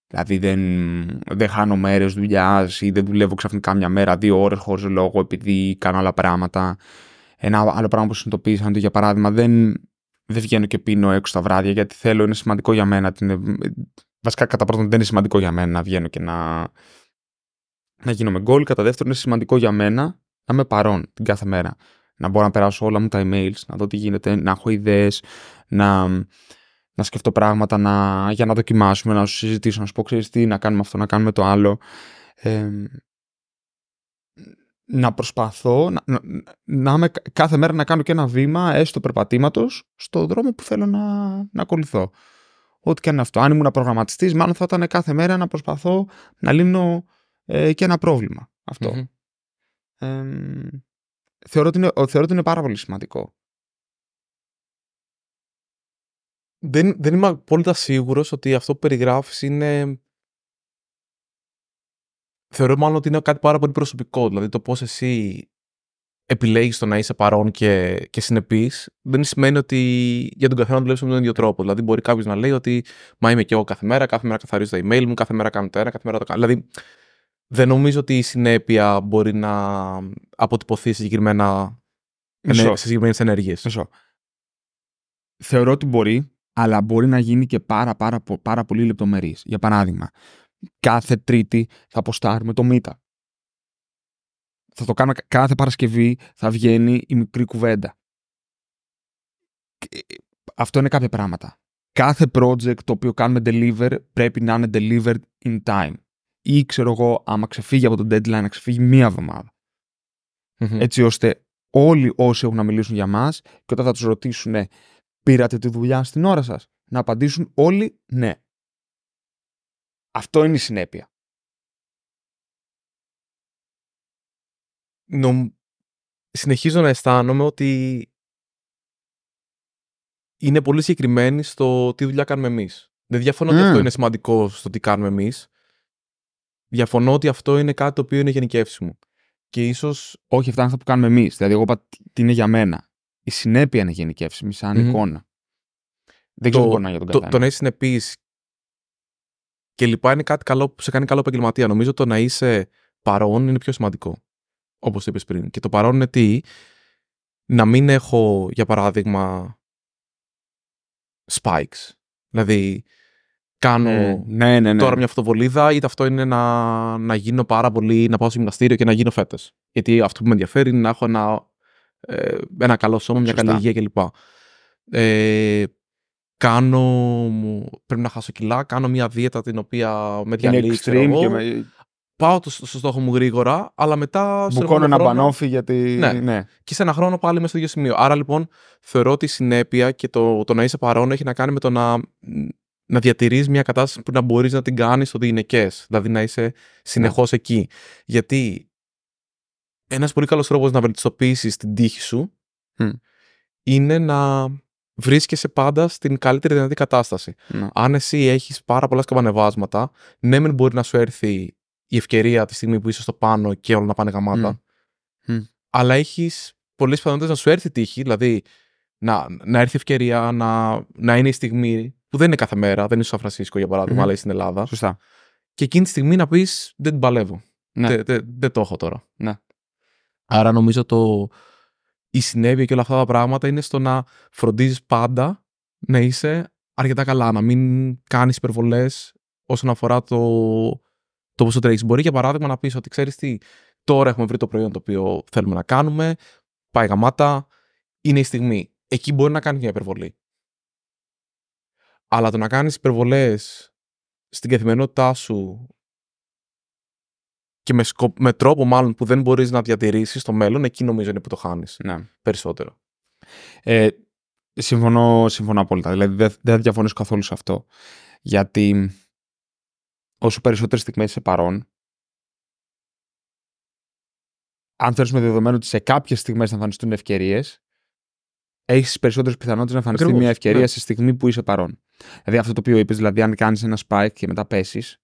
Δηλαδή δεν, δεν χάνω μέρες δουλειάς ή δεν δουλεύω ξαφνικά μια μέρα, δύο ώρες χωρίς λόγο επειδή κάνω άλλα πράγματα. Ένα άλλο πράγμα που συνειδητοποίησα είναι ότι για παράδειγμα δεν, δεν βγαίνω και πίνω έξω τα βράδια γιατί θέλω, είναι σημαντικό για μένα την, Βασικά, κατά πρώτον, δεν είναι σημαντικό για μένα να βγαίνω και να, να γίνομαι γκολ. Κατά δεύτερον, είναι σημαντικό για μένα να είμαι παρόν την κάθε μέρα. Να μπορώ να περάσω όλα μου τα emails, να δω τι γίνεται, να έχω ιδέες, να, να σκεφτώ πράγματα να, για να δοκιμάσουμε, να σου συζητήσω, να σου πω ξέρεις τι, να κάνουμε αυτό, να κάνουμε το άλλο. να προσπαθώ να, κάθε μέρα να κάνω και ένα βήμα έστω περπατήματος στον δρόμο που θέλω να, να ακολουθώ ό,τι και αν είναι αυτό. Αν ήμουν προγραμματιστής, μάλλον θα ήταν κάθε μέρα να προσπαθώ να λύνω ε, και ένα πρόβλημα θεωρώ, ότι είναι, θεωρώ ότι είναι πάρα πολύ σημαντικό. Δεν, δεν είμαι απόλυτα σίγουρος ότι αυτό που περιγράφεις είναι... Θεωρώ μάλλον ότι είναι κάτι πάρα πολύ προσωπικό. Δηλαδή το πώς εσύ επιλέγεις το να είσαι παρόν και, και συνεπής, δεν σημαίνει ότι για τον καθένα δουλεύει με τον ίδιο τρόπο. Δηλαδή, μπορεί κάποιος να λέει ότι Μα είμαι και εγώ κάθε μέρα, κάθε μέρα καθαρίζω τα email μου, κάθε μέρα κάνω το ένα, κάθε μέρα το κάνω. Δηλαδή, δεν νομίζω ότι η συνέπεια μπορεί να αποτυπωθεί σε συγκεκριμένα. Σε συγκεκριμένες ενέργειες. Θεωρώ ότι μπορεί, αλλά μπορεί να γίνει και πάρα, πάρα, πάρα πολύ λεπτομερής. Για παράδειγμα, κάθε Τρίτη θα αποστάρουμε το ΜΙΤΑ θα το κάνουμε κάθε Παρασκευή, θα βγαίνει η μικρή κουβέντα. Ε, αυτό είναι κάποια πράγματα. Κάθε project το οποίο κάνουμε deliver πρέπει να είναι delivered in time. Ή ξέρω εγώ, άμα ξεφύγει από το deadline, να ξεφύγει μία Έτσι ώστε όλοι όσοι έχουν να μιλήσουν για μας και όταν θα τους ρωτήσουν πήρατε τη δουλειά στην ώρα σας, να απαντήσουν όλοι ναι. Αυτό είναι η συνέπεια. συνεχίζω να αισθάνομαι ότι είναι πολύ συγκεκριμένη στο τι δουλειά κάνουμε εμείς. Δεν διαφωνώ ότι αυτό είναι σημαντικό στο τι κάνουμε εμείς. Διαφωνώ ότι αυτό είναι κάτι το οποίο είναι γενικεύσιμο. Και ίσως. Όχι, αυτά είναι που κάνουμε εμείς. Δηλαδή, εγώ είπα τι είναι για μένα. Η συνέπεια είναι γενικεύσιμη, σαν εικόνα. Δεν ξέρω τι να για τον καθένα. Το, να είσαι συνεπής και λοιπά είναι κάτι καλό που σε κάνει καλό επαγγελματία. Νομίζω το να είσαι παρόν είναι πιο σημαντικό όπως είπες πριν. Και το παρόν είναι τι, να μην έχω, για παράδειγμα, spikes. Δηλαδή, κάνω ναι, ναι, ναι. ναι. τώρα μια φωτοβολίδα, είτε αυτό είναι να, γίνω πάρα πολύ, να πάω στο γυμναστήριο και να γίνω φέτε. Γιατί αυτό που με ενδιαφέρει είναι να έχω ένα, ε, ένα καλό σώμα, μια καλή υγεία κλπ. Ε, κάνω, πρέπει να χάσω κιλά, κάνω μια δίαιτα την οποία με διαλύει. με πάω στο στόχο μου γρήγορα, αλλά μετά. Μπουκώνω ένα μπανόφι γιατί. Ναι. ναι. Και σε ένα χρόνο πάλι είμαι στο ίδιο σημείο. Άρα λοιπόν θεωρώ ότι η συνέπεια και το, το να είσαι παρόν έχει να κάνει με το να, να διατηρείς μια κατάσταση που να μπορείς να την κάνεις και εσύ. Δηλαδή να είσαι συνεχώς ναι. εκεί. Γιατί ένας πολύ καλός τρόπος να βελτιστοποιήσεις την τύχη σου mm. είναι να βρίσκεσαι πάντα στην καλύτερη δυνατή κατάσταση. Ναι. Αν εσύ έχεις πάρα πολλά σκαμπανεβάσματα, ναι, μεν μπορεί να σου έρθει η ευκαιρία τη στιγμή που είσαι στο πάνω και όλα να πάνε γαμάτα. Αλλά έχεις πολλές πιθανότητες να σου έρθει τύχη, δηλαδή να, να έρθει ευκαιρία να, να είναι η στιγμή που δεν είναι κάθε μέρα, δεν είσαι στο Φρανσίσκο για παράδειγμα, mm. αλλά είσαι στην Ελλάδα. Σωστά. Και εκείνη τη στιγμή να πεις Δεν την παλεύω. Ναι. Δεν, το έχω τώρα. Ναι. Άρα νομίζω το, η συνέπεια και όλα αυτά τα πράγματα είναι στο να φροντίζεις πάντα να είσαι αρκετά καλά, να μην κάνεις υπερβολές όσον αφορά το το πώ το τρέχει. Μπορεί για παράδειγμα να πεις ότι ξέρεις τι, τώρα έχουμε βρει το προϊόν το οποίο θέλουμε να κάνουμε, πάει γαμάτα, είναι η στιγμή. Εκεί μπορεί να κάνεις μια υπερβολή. Αλλά το να κάνεις υπερβολές στην καθημερινότητά σου και με, με τρόπο μάλλον που δεν μπορείς να διατηρήσεις στο μέλλον, εκεί νομίζω είναι που το χάνεις ναι. περισσότερο. Ε, συμφωνώ, συμφωνώ απόλυτα. Δηλαδή δεν, δεν διαφωνήσω καθόλου σε αυτό. Γιατί όσο περισσότερες στιγμές είσαι παρόν, αν με δεδομένο ότι σε κάποιες στιγμές θα εμφανιστούν ευκαιρίες, έχεις περισσότερες πιθανότητες να εμφανιστεί μια ευκαιρία ναι. στη στιγμή που είσαι παρόν. Δηλαδή αυτό το οποίο είπες, δηλαδή αν κάνεις ένα spike και μετά πέσεις.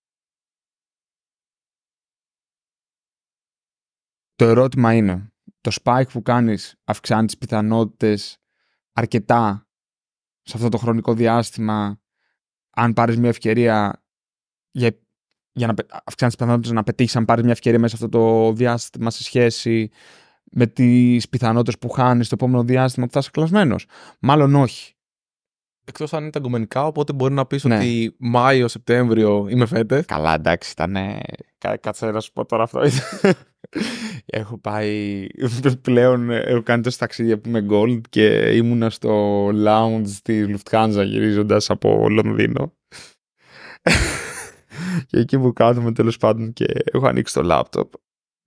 Το ερώτημα είναι, το spike που κάνεις αυξάνει τις πιθανότητες αρκετά σε αυτό το χρονικό διάστημα αν πάρεις μια ευκαιρία για για να αυξάνεις τις πιθανότητες να πετύχεις, αν πάρεις μια ευκαιρία μέσα σε αυτό το διάστημα σε σχέση με τις πιθανότητες που χάνεις το επόμενο διάστημα που θα είσαι κλασμένος. Μάλλον όχι. Εκτός αν είναι τα κομμενικά, οπότε μπορεί να πεις ναι. ότι Μάιο, Σεπτέμβριο είμαι φέτες. Καλά, εντάξει, ήταν. Κάτσε να σου πω τώρα αυτό. έχω πάει. Πλέον έχω κάνει τόσα ταξίδια που είμαι gold και ήμουνα στο lounge της Lufthansa γυρίζοντας από Λονδίνο και εκεί που κάθομαι τέλος πάντων και έχω ανοίξει το λάπτοπ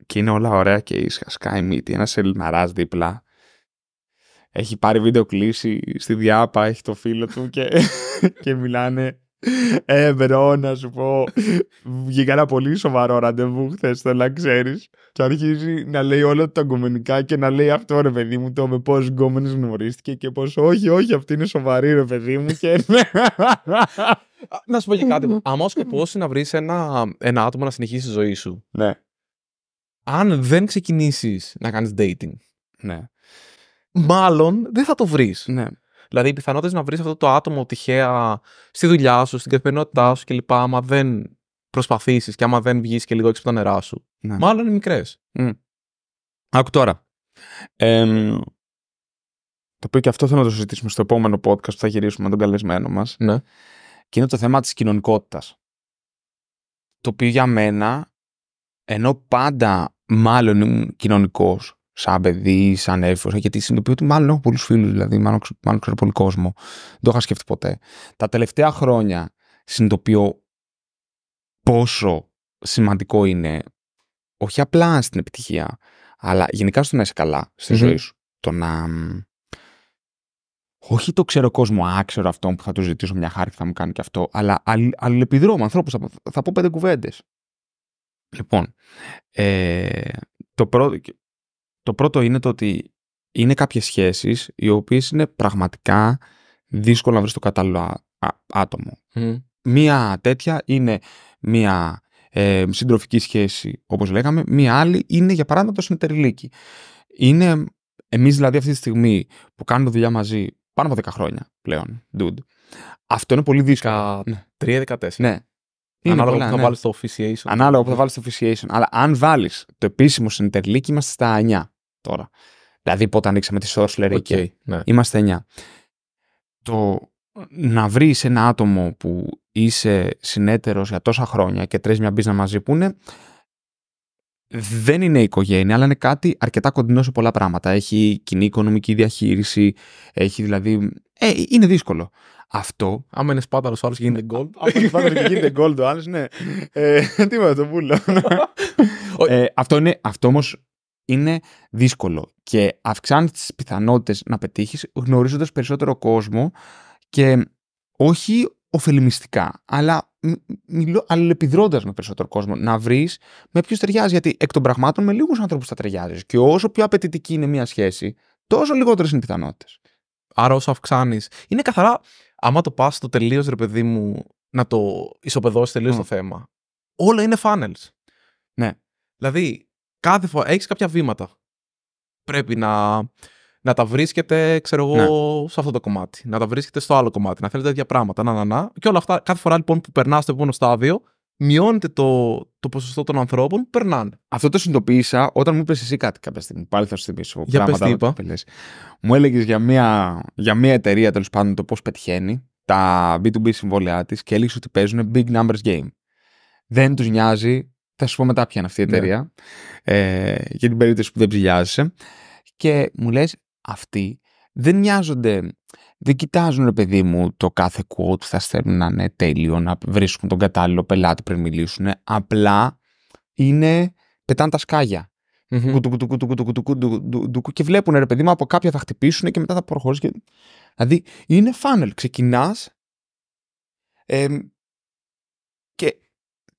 και είναι όλα ωραία και ήσυχα. Σκάει μύτη, ένας ελληναράς δίπλα. Έχει πάρει βίντεο κλίση στη διάπα, έχει το φίλο του και, και μιλάνε ε, μπρο, να σου πω. Βγήκα ένα πολύ σοβαρό ραντεβού χθες, θέλω να ξέρεις. Και αρχίζει να λέει όλα τα γκομενικά και να λέει αυτό ρε παιδί μου, το με πώς γκόμενε γνωρίστηκε και πώς όχι, όχι, αυτή είναι σοβαρή ρε παιδί μου. Και... να σου πω και κάτι. Αν ο σκοπός είναι να βρεις ένα, ένα άτομο να συνεχίσει τη ζωή σου. Ναι. Αν δεν ξεκινήσεις να κάνεις dating. Ναι. Μάλλον δεν θα το βρεις. Ναι. Δηλαδή, οι πιθανότητες να βρεις αυτό το άτομο τυχαία στη δουλειά σου, στην καθημερινότητά ναι. σου κλπ. Άμα δεν προσπαθήσεις και άμα δεν βγεις και λίγο έξω από τα νερά σου, ναι. μάλλον είναι μικρές. Mm. Άκου τώρα. το οποίο και αυτό θέλω να το συζητήσουμε στο επόμενο podcast που θα γυρίσουμε με τον καλεσμένο μας. Ναι. Και είναι το θέμα της κοινωνικότητας. Το οποίο για μένα, ενώ πάντα μάλλον ήμουν κοινωνικός, σαν παιδί, σαν έφηβο, γιατί συνειδητοποιώ ότι μάλλον έχω πολλούς φίλους, δηλαδή μάλλον, μάλλον ξέρω πολύ κόσμο. Δεν το είχα σκεφτεί ποτέ. Τα τελευταία χρόνια συνειδητοποιώ πόσο σημαντικό είναι όχι απλά στην επιτυχία, αλλά γενικά στο να είσαι καλά στη ζωή σου. Το να. Όχι το ξέρω κόσμο, άξερο αυτό που θα του ζητήσω μια χάρη και θα μου κάνει και αυτό, αλλά αλληλεπιδρώ με ανθρώπους. Θα, πω πέντε κουβέντες. Λοιπόν, ε, το πρώτο, το πρώτο είναι το ότι είναι κάποιες σχέσεις οι οποίες είναι πραγματικά δύσκολο να βρεις το κατάλληλο άτομο. Μία τέτοια είναι μία ε, συντροφική σχέση λέκαμε, λέγαμε, μία άλλη είναι για παράδειγμα το συνεταιριλίκι. Είναι εμείς δηλαδή αυτή τη στιγμή που κάνουμε δουλειά μαζί πάνω από 10 χρόνια πλέον, dude. Αυτό είναι πολύ δύσκολο. 3-14. Ναι. Είναι Ανάλογα που θα ναι. βάλεις το officiation. Ανάλογα που θα βάλεις το officiation. Αλλά αν βάλεις το επίσημο συνεταιριλίκι, είμαστε στα εννιά τώρα. Δηλαδή πότε ανοίξαμε τη Sorcerer okay, και ναι. είμαστε 9. Το να βρεις ένα άτομο που είσαι συνέτερος για τόσα χρόνια και τρεις μια μπίζνα μαζί που είναι δεν είναι οικογένεια, αλλά είναι κάτι αρκετά κοντινό σε πολλά πράγματα. Έχει κοινή οικονομική διαχείριση, έχει δηλαδή. Ε, είναι δύσκολο. Αυτό. Άμα είναι σπάταρο ο άλλος και γίνεται gold. Άμα είναι σπάταρο και γίνεται gold ο άλλος, ναι. Ε, τι το πουλο. ε, αυτό είναι, αυτό όμως είναι δύσκολο και αυξάνεις τις πιθανότητες να πετύχεις γνωρίζοντας περισσότερο κόσμο και όχι ωφελημιστικά, αλλά μιλώ, αλληλεπιδρώντας με περισσότερο κόσμο, να βρεις με ποιους ταιριάζει. Γιατί εκ των πραγμάτων με λίγους ανθρώπους θα ταιριάζεις. Και όσο πιο απαιτητική είναι μια σχέση, τόσο λιγότερες είναι οι πιθανότητες. Άρα, όσο αυξάνεις. Είναι καθαρά. Άμα το πας το τελείως, ρε παιδί μου, να το ισοπεδώσεις τελείως το θέμα. Όλα είναι funnels. Ναι. Δηλαδή, κάθε φορά έχεις κάποια βήματα. Πρέπει να, να τα βρίσκετε, ξέρω εγώ, ναι. σε αυτό το κομμάτι. Να τα βρίσκετε στο άλλο κομμάτι. Να θέλετε τέτοια πράγματα. Να, να, να. Και όλα αυτά, κάθε φορά λοιπόν που περνάς στο επόμενο στάδιο, μειώνεται το, το ποσοστό των ανθρώπων που περνάνε. Αυτό το συνειδητοποίησα όταν μου είπες εσύ κάτι κάποια στιγμή. Πάλι θα σου θυμίσω. Για πες τι είπα. Μου έλεγες για μια, για μια εταιρεία τέλος πάντων το πώς πετυχαίνει τα B2B συμβόλαιά της και έλεγες ότι παίζουν big numbers game. Δεν τους νοιάζει θα σου πω μετά ποια είναι αυτή η ναι. εταιρεία. Ε, για την περίπτωση που δεν ψηλιάζεσαι. Και μου λες αυτοί δεν νοιάζονται, δεν κοιτάζουν ρε παιδί μου το κάθε quote που θα στέλνουν να είναι τέλειο, να βρίσκουν τον κατάλληλο πελάτη πριν μιλήσουν. Απλά είναι, πετάνε τα σκάγια. Και βλέπουν ρε παιδί μου από κάποια θα χτυπήσουν και μετά θα προχωρήσουν. Δηλαδή είναι funnel. Ξεκινάς. και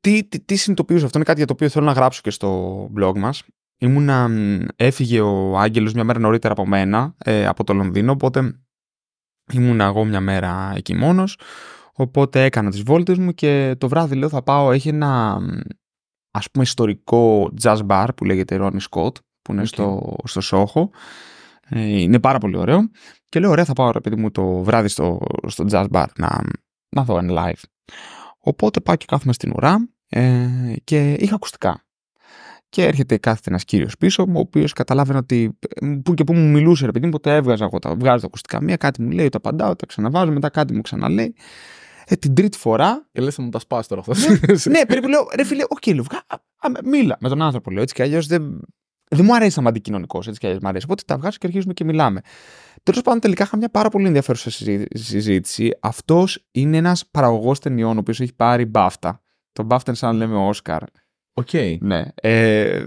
τι, τι, τι συνειδητοποιούσα, αυτό είναι κάτι για το οποίο θέλω να γράψω και στο blog μας. Ήμουνα, έφυγε ο Άγγελος μια μέρα νωρίτερα από μένα, ε, από το Λονδίνο, οπότε ήμουν εγώ μια μέρα εκεί μόνος, οπότε έκανα τις βόλτες μου και το βράδυ λέω θα πάω, έχει ένα ας πούμε ιστορικό jazz bar που λέγεται Ronnie Scott, που είναι στο, στο Σόχο. Ε, είναι πάρα πολύ ωραίο. Και λέω, ωραία, θα πάω, ρε παιδί μου, το βράδυ στο, στο jazz bar να, να δω ένα live. Οπότε πάω και κάθομαι στην ουρά ε, και είχα ακουστικά. Και έρχεται κάθεται ένας κύριος πίσω μου, ο οποίος καταλάβαινε ότι. που και που μου μιλούσε, ρε παιδί μου, ποτέ έβγαζα εγώ τα βγάζω τα ακουστικά. Μία κάτι μου λέει, το απαντάω, τα ξαναβάζω, μετά κάτι μου ξαναλέει. Ε, την τρίτη φορά. Ε, λες, θα μου τα σπάσει τώρα αυτό. Ναι, ναι, περίπου λέω, ρε φίλε, οκ, okay, μίλα με τον άνθρωπο, λέω έτσι κι αλλιώς δεν. Δεν μου αρέσει να είμαι αντικοινωνικός, έτσι κι αλλιώς μου αρέσει. Οπότε τα βγάζω και αρχίζουμε και μιλάμε. Τέλος πάντων, τελικά είχα μια πάρα πολύ ενδιαφέρουσα συζήτηση. Αυτός είναι ένας παραγωγός ταινιών, ο οποίος έχει πάρει μπάφτα τον μπάφτεν σαν λέμε ο Όσκαρ. Οκ. Ναι. Ε,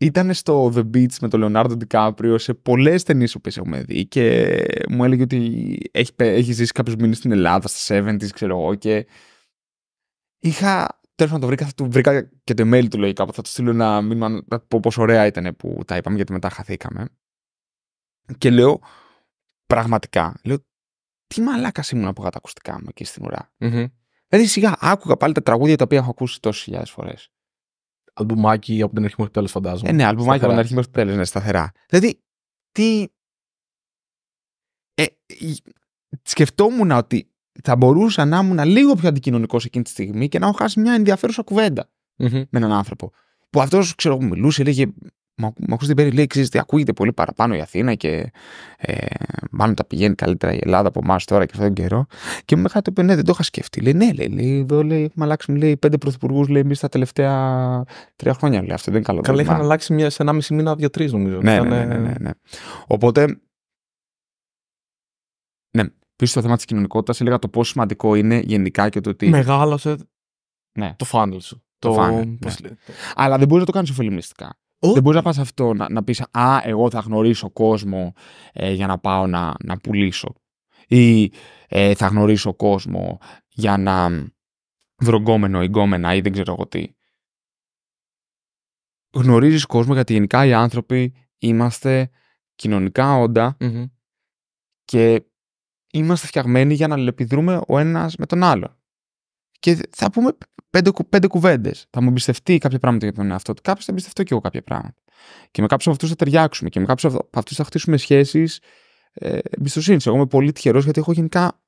ήταν στο The Beach με τον Λεωνάρντο Ντικάπριο σε πολλές ταινίες που έχουμε δει και μου έλεγε ότι έχει, έχει ζήσει κάποιους μήνες στην Ελλάδα, στα 70 ξέρω εγώ. Και είχα. Τέλος να το βρήκα, του βρήκα και το email του λογικά που θα του στείλω ένα μήνυμα να πω πόσο ωραία ήταν που τα είπαμε, γιατί μετά χαθήκαμε. Και λέω, πραγματικά, λέω, τι μαλάκας ήμουν που είχα τα ακουστικά μου εκεί στην ουρα mm Δηλαδή σιγά άκουγα πάλι τα τραγούδια τα οποία έχω ακούσει τόσες χιλιάδες φορές. Αλμπουμάκι από την αρχή μέχρι τέλος, φαντάζομαι. Ε, ναι, αλμπουμάκι από την αρχή μέχρι το τέλος, ναι, σταθερά. Δηλαδή, τι. Ε, σκεφτόμουν ότι θα μπορούσα να ήμουν λίγο πιο αντικοινωνικός εκείνη τη στιγμή και να έχω χάσει μια ενδιαφέρουσα με έναν άνθρωπο. Που αυτός, ξέρω μιλούσε, έλεγε μου ακούς την Πέρι λέει, ακούγεται πολύ παραπάνω η Αθήνα και ε, μάλλον τα πηγαίνει καλύτερα η Ελλάδα από εμάς τώρα και αυτόν τον καιρό. Και μου είχατε το ναι, δεν το είχα σκεφτεί. Λέει, ναι, λέει, λέει εδώ λέει, έχουμε αλλάξει λέει, πέντε πρωθυπουργούς λέει, εμείς τα τελευταία τρία χρόνια. Λέει, αυτό δεν είναι καλό. Καλά, είχαν αλλάξει μια, σε ένα μισή μήνα, δύο-τρει νομίζω. Ναι, ναι, ναι, ναι, ναι, ναι. Οπότε. Ναι, πίσω στο θέμα της κοινωνικότητας, έλεγα το πόσο σημαντικό είναι γενικά και το ότι. Μεγάλωσε ναι. το φάνελ σου. Το, το φάνε, ναι. Αλλά δεν μπορείς να το κάνεις ωφελημιστικά δεν μπορείς να πα αυτό, να, να πεις Α, εγώ θα γνωρίσω κόσμο ε, για να πάω να, να πουλήσω. Ή ε, θα γνωρίσω κόσμο για να βρω εγκόμενα ή δεν ξέρω εγώ τι. Γνωρίζεις κόσμο γιατί γενικά οι άνθρωποι είμαστε κοινωνικά και είμαστε φτιαγμένοι για να αλληλεπιδρούμε ο ένας με τον άλλο και θα πούμε πέντε, πέντε κουβέντες. Θα μου εμπιστευτεί κάποια πράγματα για τον εαυτό του. Κάποιος θα εμπιστευτώ και εγώ κάποια πράγματα. Και με κάποιους από αυτούς θα ταιριάξουμε και με κάποιους από αυτούς θα χτίσουμε σχέσεις ε, εμπιστοσύνης. Εγώ είμαι πολύ τυχερός γιατί έχω γενικά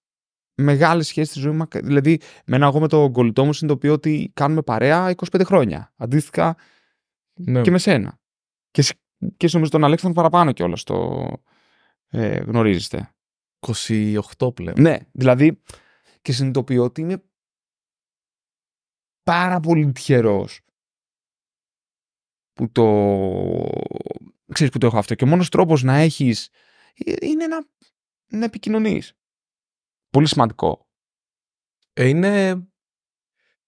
μεγάλες σχέσεις στη ζωή μου. Δηλαδή, με ένα εγώ με τον κολλητό μου συνειδητοποιώ ότι κάνουμε παρέα 25 χρόνια. Αντίστοιχα ναι. και με σένα. Και, και νομίζω τον Αλέξανδρο παραπάνω κιόλας το ε, 28 πλέον. Ναι, δηλαδή και συνειδητοποιώ ότι είμαι πάρα πολύ τυχερός που το... Ξέρεις που το έχω αυτό. Και ο μόνος τρόπος να έχεις ε, είναι να, να επικοινωνείς. Πολύ σημαντικό. Ε, είναι...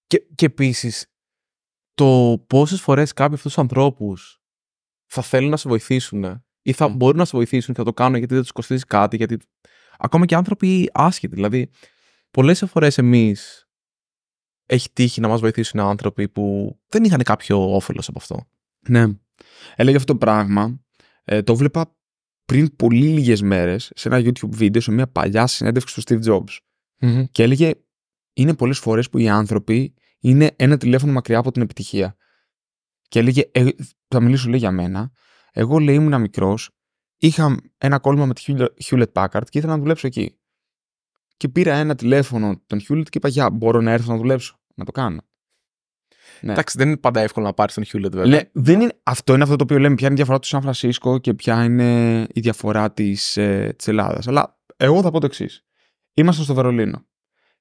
Και, και επίσης, το πόσες φορές κάποιοι αυτούς τους ανθρώπους θα θέλουν να σε βοηθήσουν ε, ή θα μπορούν να σε βοηθήσουν θα το κάνουν γιατί δεν τους κοστίζει κάτι, γιατί ακόμα και άνθρωποι άσχετοι. Δηλαδή, πολλές φορές εμείς έχει τύχει να μας βοηθήσουν άνθρωποι που δεν είχαν κάποιο όφελος από αυτό. Ναι. Έλεγε αυτό το πράγμα. Ε, το βλέπα πριν πολύ λίγες μέρες σε ένα YouTube βίντεο, σε μια παλιά συνέντευξη του Steve Jobs. Και έλεγε, είναι πολλές φορές που οι άνθρωποι είναι ένα τηλέφωνο μακριά από την επιτυχία. Και έλεγε, ε, θα μιλήσω λέει για μένα. Εγώ λέει ήμουν μικρός, είχα ένα κόλμα με τη Hewlett Packard και ήθελα να δουλέψω εκεί και πήρα ένα τηλέφωνο τον Χιούλετ και είπα: Γεια, μπορώ να έρθω να δουλέψω. Να το κάνω. Ναι. Εντάξει, δεν είναι πάντα εύκολο να πάρεις τον Χιούλετ, βέβαια. Ναι, Αυτό είναι αυτό το οποίο λέμε. Ποια είναι η διαφορά του Σαν Φρανσίσκο και ποια είναι η διαφορά της ε, Ελλάδας. Αλλά εγώ θα πω το εξής. Ήμασταν στο Βερολίνο.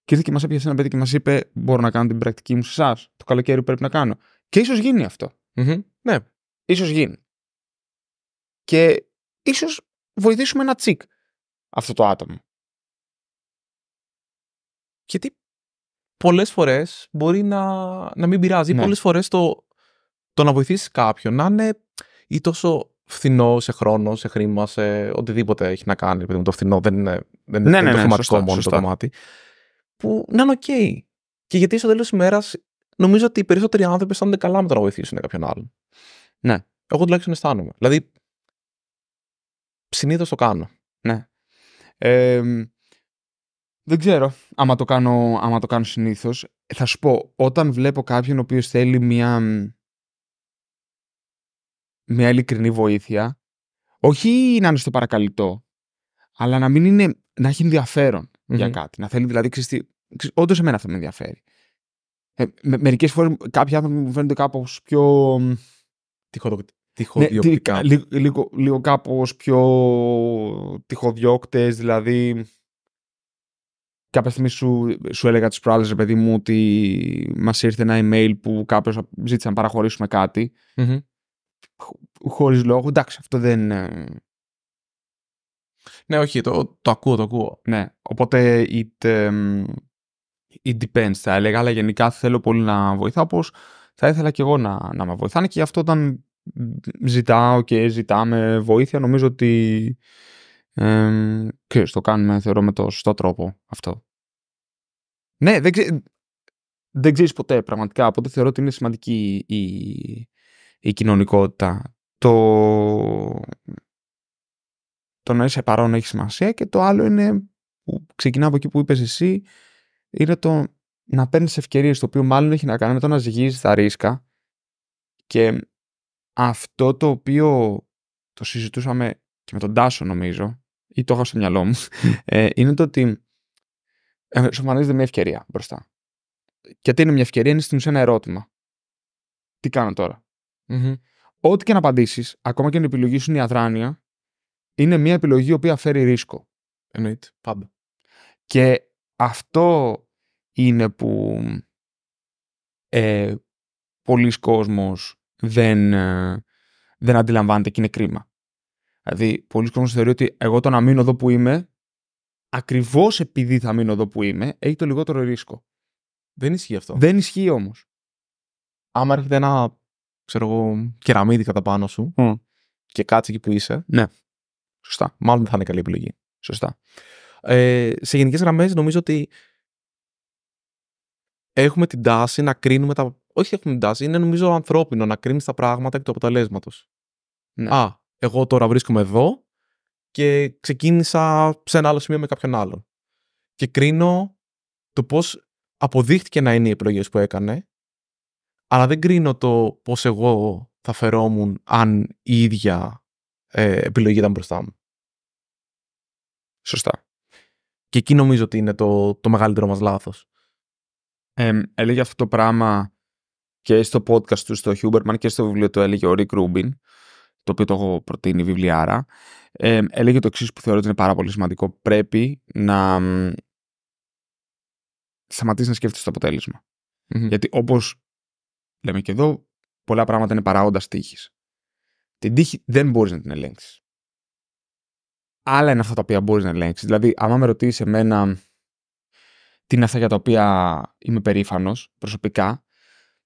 Και ήρθε και μας έπιασε ένα παιδί και μας είπε: Μπορώ να κάνω την πρακτική μου σε εσάς. Το καλοκαίρι πρέπει να κάνω. Και ίσως γίνει Ναι. Ίσως γίνει. Και ίσως βοηθήσουμε ένα τσικ αυτό το άτομο. Γιατί πολλές φορές μπορεί να, να μην πειράζει. Ναι. Πολλές φορές το, το να βοηθήσεις κάποιον να είναι ή τόσο φθηνό σε χρόνο, σε χρήμα, σε οτιδήποτε έχει να κάνει. Επειδή το φθηνό δεν είναι, δεν ναι, είναι ναι, το χρηματικό ναι, μόνο το κομμάτι. Που να είναι οκ. Και γιατί στο τέλος της ημέρας νομίζω ότι οι περισσότεροι άνθρωποι αισθάνονται καλά με το να βοηθήσουν κάποιον άλλον. Ναι. Εγώ τουλάχιστον αισθάνομαι. Δηλαδή, συνήθως το κάνω. Ναι. Ε, δεν ξέρω. Άμα το κάνω, άμα το κάνω συνήθως θα σου πω, όταν βλέπω κάποιον ο οποίος θέλει μια. μια ειλικρινή βοήθεια, όχι να είναι στο παρακαλυτό, αλλά να μην είναι. να έχει για κάτι. Να θέλει δηλαδή. Ξέρεις, όντως εμένα αυτό με ενδιαφέρει. Ε, με, Μερικές φορές κάποιοι άνθρωποι μου φαίνονται κάπως πιο. Τυχοδοκτή. Ναι, λίγο, λίγο, λίγο κάπως πιο Τυχοδιώκτες δηλαδή κάποια στιγμή σου, σου έλεγα τις προάλλες, ρε παιδί μου, ότι μας ήρθε ένα email που κάποιος ζήτησε να παραχωρήσουμε κάτι. Mm-hmm. Χωρίς λόγο. Εντάξει, αυτό δεν... Ε, ναι, όχι, το, το ακούω, το ακούω. Ναι, οπότε it, it depends θα έλεγα, αλλά γενικά θέλω πολύ να βοηθάω, όπως θα ήθελα και εγώ να, να με βοηθάνε και γι' αυτό όταν ζητάω και ζητάμε βοήθεια, νομίζω ότι ε, και το κάνουμε, θεωρώ, με το σωστό τρόπο αυτό. Ναι, δεν, ξε... δεν ξέρεις ποτέ πραγματικά. Οπότε θεωρώ ότι είναι σημαντική η, η κοινωνικότητα. Το... το να είσαι παρόν έχει σημασία και το άλλο είναι που ξεκινά από εκεί που είπες εσύ, είναι το να παίρνεις ευκαιρίες, το οποίο μάλλον έχει να κάνει με το να ζυγίζεις τα ρίσκα. Και αυτό το οποίο το συζητούσαμε και με τον Τάσο, νομίζω, ή το έχω στο μυαλό μου, ε, είναι το ότι σου εμφανίζεται μια ευκαιρία μπροστά. Και τι είναι μια ευκαιρία, είναι στην ουσία ένα ερώτημα. Τι κάνω τώρα. Ό,τι και να απαντήσεις, ακόμα και αν επιλογήσουν η αδράνεια, είναι μια επιλογή η οποία φέρει ρίσκο. Εννοείται. Πάντα. Και αυτό είναι που ε, πολλοί κόσμος δεν, ε, δεν αντιλαμβάνεται και είναι κρίμα. Δηλαδή, πολλοί κόσμος θεωρεί ότι εγώ το να μείνω εδώ που είμαι ακριβώς επειδή θα μείνω εδώ που είμαι, έχει το λιγότερο ρίσκο. Δεν ισχύει αυτό. Δεν ισχύει όμως. Άμα έρχεται ένα, ξέρω εγώ, κεραμίδι κατά πάνω σου και κάτσε εκεί που είσαι. Ναι. Σωστά. Μάλλον δεν θα είναι καλή επιλογή. Σωστά. Ε, σε γενικές γραμμές νομίζω ότι έχουμε την τάση να κρίνουμε τα. Όχι, έχουμε την τάση. Είναι νομίζω ανθρώπινο να κρίνεις τα πράγματα εκ του αποτελέσματος. Ναι. Α, εγώ τώρα βρίσκομαι εδώ και ξεκίνησα σε ένα άλλο σημείο με κάποιον άλλον. Και κρίνω το πώς αποδείχτηκε να είναι η επιλογές που έκανε, αλλά δεν κρίνω το πώς εγώ θα φερόμουν αν η ίδια ε, επιλογή ήταν μπροστά μου. Σωστά. Και εκεί νομίζω ότι είναι το, το μεγαλύτερο μας λάθος. Ε, έλεγε αυτό το πράγμα και στο podcast του στο Huberman και στο βιβλίο του έλεγε ο Rick Rubin το οποίο το έχω προτείνει βιβλιάρα, ε, έλεγε το εξής που θεωρώ ότι είναι πάρα πολύ σημαντικό. Πρέπει να σταματήσεις να σκέφτεσαι το αποτελεσμα Γιατί όπως λέμε και εδώ, πολλά πράγματα είναι παράγοντας τύχης. Την τύχη δεν μπορείς να την ελέγξεις. Άλλα είναι αυτά τα οποία μπορείς να ελέγξεις. Δηλαδή, άμα με ρωτήσεις εμένα τι είναι αυτά για τα οποία είμαι περήφανος προσωπικά,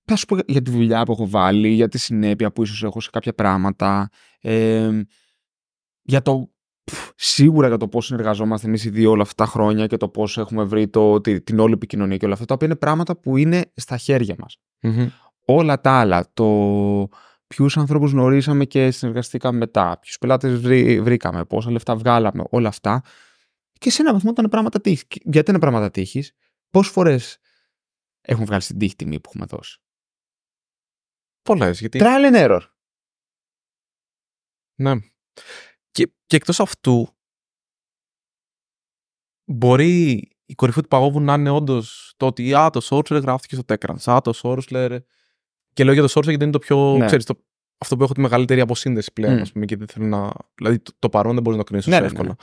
θα σου πω για τη δουλειά που έχω βάλει, για τη συνέπεια που ίσως έχω σε κάποια πράγματα, ε, για το σίγουρα για το πώς συνεργαζόμαστε εμείς οι δύο όλα αυτά τα χρόνια και το πώς έχουμε βρει το, την όλη επικοινωνία και όλα αυτά, τα οποία είναι πράγματα που είναι στα χέρια μας. Όλα τα άλλα, το ποιους ανθρώπους γνωρίσαμε και συνεργαστήκαμε μετά, ποιους πελάτες βρήκαμε, πόσα λεφτά βγάλαμε, όλα αυτά. Και σε ένα βαθμό ήταν πράγματα τύχη. Γιατί είναι πράγματα τύχης, πόσες φορές έχουμε βγάλει την τύχη τιμή που έχουμε δώσει. Πολλές. Γιατί... Trial and error. Ναι. Και, και εκτός αυτού, μπορεί η κορυφή του παγόβου να είναι όντως το ότι α, το Sorcerer γράφτηκε στο Tekran. Α, το Sorcerer. Και λέω για το Sorcerer γιατί είναι το πιο. Ναι. Ξέρεις, αυτό που έχω τη μεγαλύτερη αποσύνδεση πλέον, mm. πούμε, και θέλω να. Δηλαδή, το, το παρόν δεν μπορείς να το κρίνεις ναι, ναι, ναι, εύκολα.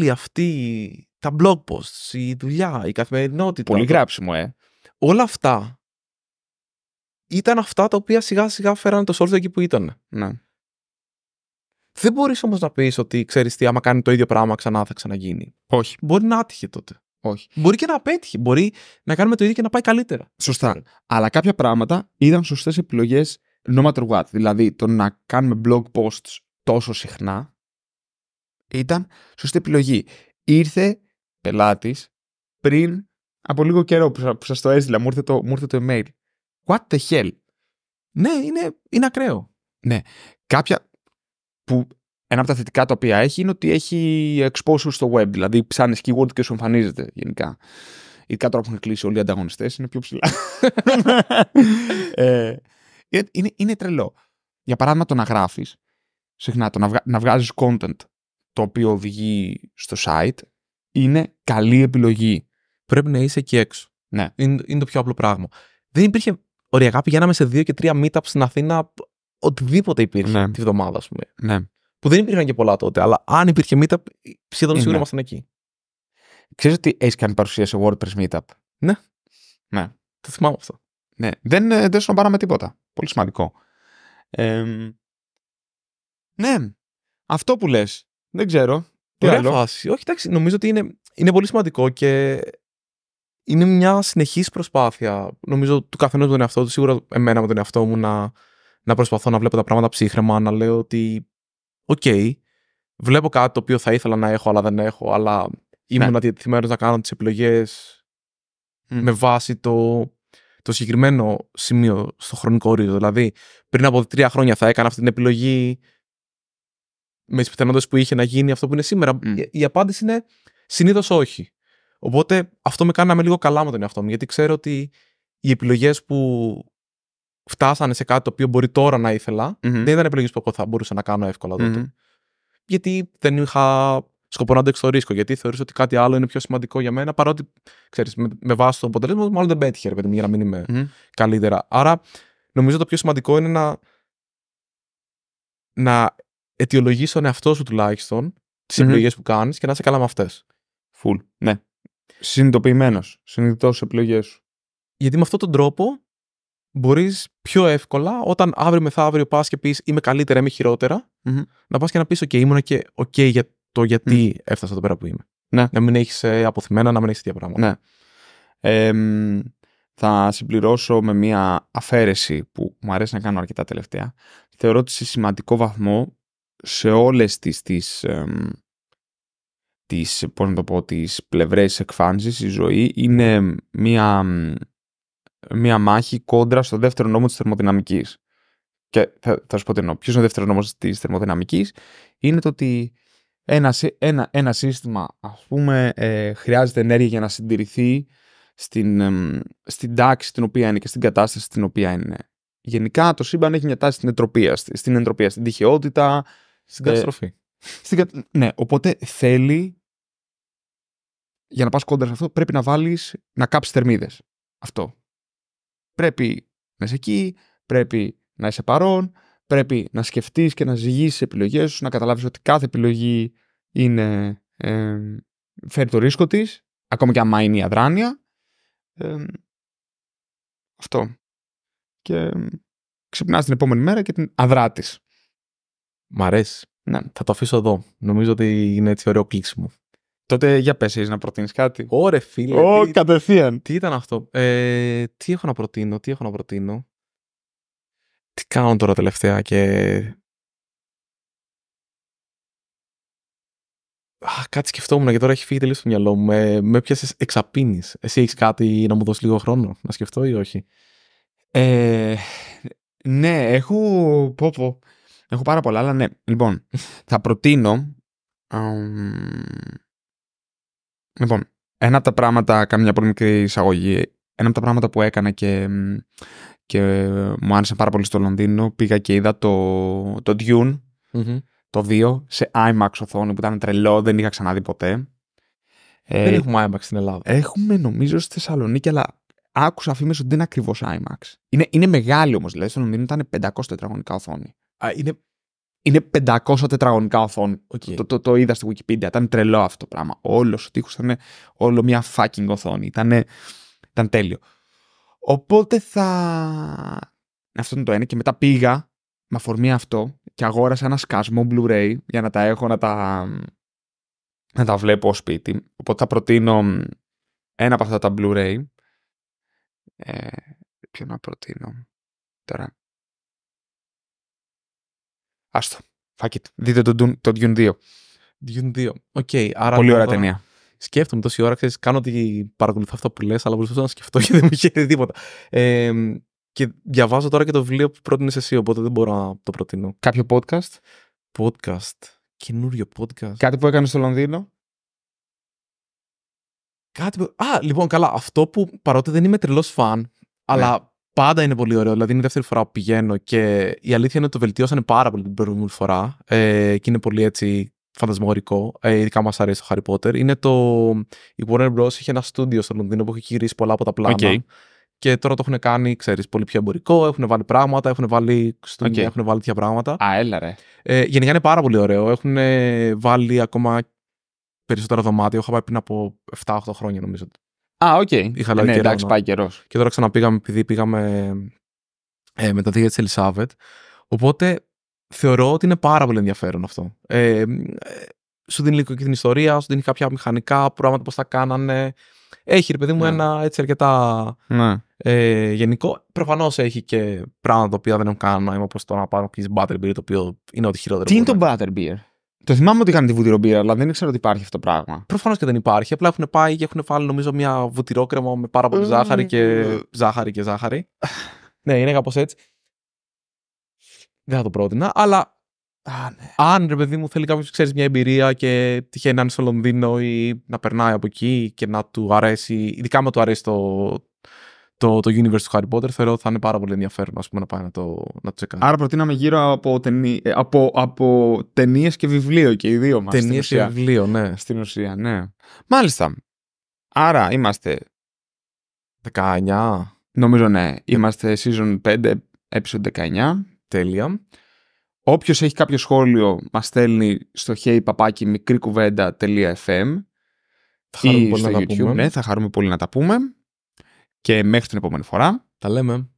Ναι, αυτή τα blog posts, η δουλειά, η καθημερινότητα. Πολύ γράψιμο, ε όλα αυτά ήταν αυτά τα οποία σιγά σιγά φέρανε το Souls εκεί που ήταν. Ναι. Δεν μπορείς όμως να πεις ότι ξέρεις τι, άμα κάνει το ίδιο πράγμα ξανά θα ξαναγίνει. Όχι. Μπορεί να άτυχε τότε. Όχι. Μπορεί και να απέτυχε. Μπορεί να κάνουμε το ίδιο και να πάει καλύτερα. Σωστά. Αλλά κάποια πράγματα ήταν σωστές επιλογές no matter what. Δηλαδή το να κάνουμε blog posts τόσο συχνά ήταν σωστή επιλογή. Ήρθε πελάτης πριν από λίγο καιρό που, που σας το έζηλα μου ήρθε το, το email. What the hell. Ναι, είναι, είναι ακραίο. Ναι. Κάποια που ένα από τα θετικά τα οποία έχει είναι ότι έχει exposure στο web. Δηλαδή ψάνεις keyword και σου εμφανίζεται γενικά. Ειδικά τώρα που έχουν κλείσει όλοι οι ανταγωνιστές, είναι πιο ψηλά. ε, είναι, είναι τρελό. Για παράδειγμα, το να γράφεις, συχνά το να, να βγάζεις content το οποίο οδηγεί στο site, είναι καλή επιλογή πρέπει να είσαι εκεί έξω. Ναι. Είναι, το πιο απλό πράγμα. Δεν υπήρχε. Οριακά πηγαίναμε σε δύο και τρία meetups στην Αθήνα, οτιδήποτε υπήρχε ναι. τη βδομάδα, ας πούμε. Ναι. Που δεν υπήρχαν και πολλά τότε, αλλά αν υπήρχε meetup, σχεδόν ε, σίγουρα ναι. ήμασταν εκεί. Ξέρεις ότι έχεις κάνει παρουσία σε WordPress meetup. Ναι. Ναι. Το θυμάμαι αυτό. Ναι. Δεν, ε, δεν σου πάραμε τίποτα. Πολύ σημαντικό. Ε, ναι. Αυτό που λες. Δεν ξέρω. Τι φάση. Όχι, εντάξει, νομίζω ότι είναι, είναι πολύ σημαντικό και είναι μια συνεχής προσπάθεια, νομίζω, του καθενός με τον εαυτό του, σίγουρα εμένα με τον εαυτό μου, να, να προσπαθώ να βλέπω τα πράγματα ψύχρεμα, να λέω ότι, οκ, βλέπω κάτι το οποίο θα ήθελα να έχω, αλλά δεν έχω, αλλά ήμουν ναι. να κάνω τις επιλογές με βάση το, το συγκεκριμένο σημείο στο χρονικό ορίζοντα. Δηλαδή, πριν από τρία χρόνια θα έκανα αυτή την επιλογή με τις πιθανότητες που είχε να γίνει αυτό που είναι σήμερα. Η, η απάντηση είναι συνήθως όχι. Οπότε αυτό με κάνει να λίγο καλά με τον εαυτό μου, γιατί ξέρω ότι οι επιλογές που φτάσανε σε κάτι το οποίο μπορεί τώρα να ηθελα δεν ήταν επιλογές που θα μπορούσα να κάνω εύκολα Γιατί δεν είχα σκοπό να αντέξω το ρίσκο, γιατί θεωρούσα ότι κάτι άλλο είναι πιο σημαντικό για μένα, παρότι ξέρεις, με, με βάση το αποτέλεσμα, μάλλον δεν πέτυχε ρε, για να μην είμαι καλύτερα. Άρα, νομίζω το πιο σημαντικό είναι να, να αιτιολογήσει τον εαυτό σου τουλάχιστον τις επιλογές που κάνεις και να είσαι καλά με αυτές. Φουλ. Ναι. Συνειδητοποιημένος. Συνειδητός στι επιλογές σου. Γιατί με αυτόν τον τρόπο μπορείς πιο εύκολα, όταν αύριο μεθαύριο πας και πεις Είμαι καλύτερα, είμαι να πας και να πεις: OK, ήμουνα και OK για το γιατί mm. έφτασα εδώ πέρα που είμαι. Ναι. Να μην έχεις ε, αποθυμένα, να μην έχεις τέτοια πράγματα. Ναι. θα συμπληρώσω με μια αφαίρεση που μου αρέσει να κάνω αρκετά τελευταία. Θεωρώ ότι σε σημαντικό βαθμό σε όλες τις, τις, πώς να το πλευρές εκφάνσεις, η ζωή είναι μία, μία μάχη κόντρα στο δεύτερο νόμο της θερμοδυναμικής. Και θα, θα σου πω τι εννοώ. Ποιος είναι ο δεύτερος νόμος της θερμοδυναμικής. Είναι το ότι ένα, ένα, ένα σύστημα, ας πούμε, ε, χρειάζεται ενέργεια για να συντηρηθεί στην, στην τάξη την οποία είναι και στην κατάσταση την οποία είναι. Γενικά το σύμπαν έχει μια τάση στην εντροπία, στην, εντροπία, στην τυχεότητα. Στην καταστροφή. Ε, στην, ναι, οπότε θέλει για να πας κόντρα σε αυτό, πρέπει να βάλεις να κάψεις θερμίδες. Αυτό. Πρέπει να είσαι εκεί, πρέπει να είσαι παρόν, πρέπει να σκεφτείς και να ζυγίσεις επιλογές επιλογές σου, να καταλάβεις ότι κάθε επιλογή είναι, φέρει το ρίσκο της, ακόμα και άμα είναι η αδράνεια. αυτό. Και ξυπνάς την επόμενη μέρα και την αδράτης. Μ' αρέσει. Ναι. Θα το αφήσω εδώ. Νομίζω ότι είναι έτσι ωραίο κλείσιμο. Τότε για πες να προτείνεις κάτι. Ωρε φίλε. Ω, κατευθείαν. Τι ήταν αυτό. Ε, τι έχω να προτείνω, τι έχω να προτείνω. Τι κάνω τώρα τελευταία και... Α, κάτι σκεφτόμουν και τώρα έχει φύγει τελείως στο μυαλό μου. Ε, με με πιάσες εξαπίνεις. Εσύ έχεις κάτι να μου δώσεις λίγο χρόνο να σκεφτώ ή όχι. Ε, ναι, έχω... Πω, πω. Έχω πάρα πολλά, αλλά ναι. Λοιπόν, θα προτείνω... Λοιπόν, ένα από τα πράγματα, κάνω μια πολύ μικρή εισαγωγή, ένα από τα πράγματα που έκανα και, και μου άρεσε πάρα πολύ στο Λονδίνο, πήγα και είδα το, το Dune, mm το 2, σε IMAX οθόνη που ήταν τρελό, δεν είχα ξαναδεί ποτέ. Ε, δεν έχουμε IMAX στην Ελλάδα. Έχουμε νομίζω στη Θεσσαλονίκη, αλλά άκουσα φήμες ότι δεν είναι ακριβώς IMAX. Είναι, είναι μεγάλη όμως, δηλαδή στο Λονδίνο ήταν 500 τετραγωνικά οθόνη. Α, είναι είναι 500 τετραγωνικά οθόνη. Το, το, είδα στη Wikipedia. Ήταν τρελό αυτό το πράγμα. Όλος ο τείχος ήταν όλο μια fucking οθόνη. Ήταν, ήταν τέλειο. Οπότε θα. Αυτό είναι το ένα. Και μετά πήγα με αφορμή αυτό και αγόρασα ένα σκασμό Blu-ray για να τα έχω να τα, να τα βλέπω ως σπίτι. Οπότε θα προτείνω ένα από αυτά τα Blu-ray. Ε, ποιο να προτείνω τώρα. Άστο. Fuck it. Δείτε το Dune, 2. Dune 2. Οκ. άρα Πολύ ωραία ταινία. Σκέφτομαι τόση ώρα, ξέρεις, κάνω ότι παρακολουθώ αυτό που λες, αλλά μπορούσα να σκεφτώ και δεν μου είχε τίποτα. και διαβάζω τώρα και το βιβλίο που πρότεινες εσύ, οπότε δεν μπορώ να το προτείνω. Κάποιο podcast. Podcast. Καινούριο podcast. Κάτι που έκανες στο Λονδίνο. Κάτι που... Α, λοιπόν, καλά. Αυτό που παρότι δεν είμαι τρελός φαν, αλλά ναι πάντα είναι πολύ ωραίο. Δηλαδή, είναι η δεύτερη φορά που πηγαίνω και η αλήθεια είναι ότι το βελτιώσανε πάρα πολύ την προηγούμενη φορά ε, και είναι πολύ έτσι φαντασμορικό. Ε, ειδικά μας αρέσει το Harry Potter. Είναι το. Η Warner Bros. είχε ένα στούντιο στο Λονδίνο που έχει γυρίσει πολλά από τα πλάνα. Και τώρα το έχουν κάνει, ξέρεις, πολύ πιο εμπορικό. Έχουν βάλει πράγματα, έχουν βάλει στούντιο, okay. έχουν βάλει τέτοια πράγματα. Α, έλα ρε. Ε, γενικά είναι πάρα πολύ ωραίο. Έχουν ε, βάλει ακόμα περισσότερα δωμάτια. Είχα πάει πριν από 7-8 χρόνια νομίζω Α, οκ. Okay. Είχα ναι, καιρό, εντάξει, ναι. πάει καιρός. Και τώρα ξαναπήγαμε, επειδή πήγαμε ε, με τα δίκαια της Ελισάβετ. Οπότε θεωρώ ότι είναι πάρα πολύ ενδιαφέρον αυτό. Ε, ε σου δίνει λίγο και την ιστορία, σου δίνει κάποια μηχανικά, πράγματα πώς τα κάνανε. Έχει, ρε παιδί μου, ναι. ένα έτσι αρκετά ναι. ε, γενικό. Προφανώς έχει και πράγματα τα οποία δεν έχουν κανένα νόημα, όπως το να πάρω πιει Butterbeer, το οποίο είναι ό,τι χειρότερο. Τι είναι το Butterbeer. Το θυμάμαι ότι είχαν τη βουτυροπύρα, αλλά δεν ήξερα ότι υπάρχει αυτό το πράγμα. Προφανώς και δεν υπάρχει. Απλά έχουν πάει και έχουν βάλει νομίζω μια βουτυρόκρεμα με πάρα πολύ ζάχαρη και ναι. ζάχαρη και ζάχαρη. ναι, είναι κάπως έτσι. Δεν θα το πρότεινα, αλλά Α, ναι. Αν ρε παιδί μου θέλει κάποιος που ξέρεις μια εμπειρία και τυχαίνει να είναι στο Λονδίνο ή να περνάει από εκεί και να του αρέσει, ειδικά μου του αρέσει το, το, το universe του Harry Potter θεωρώ ότι θα είναι πάρα πολύ ενδιαφέρον να πάει να το, να το Άρα προτείναμε γύρω από, ταινί, ε, από, από ταινίες και βιβλίο και οι δύο μας. Ταινίες και βιβλίο, ναι. Στην ουσία, ναι. Μάλιστα. Άρα είμαστε. 19. Νομίζω ναι. Είμαστε season 5, episode 19. Τέλεια. Όποιος έχει κάποιο σχόλιο, μας στέλνει στο hey παπάκι μικρή κουβέντα.fm. Θα χαρούμε να τα Ναι, θα χαρούμε πολύ να τα πούμε. Και μέχρι την επόμενη φορά. Τα λέμε.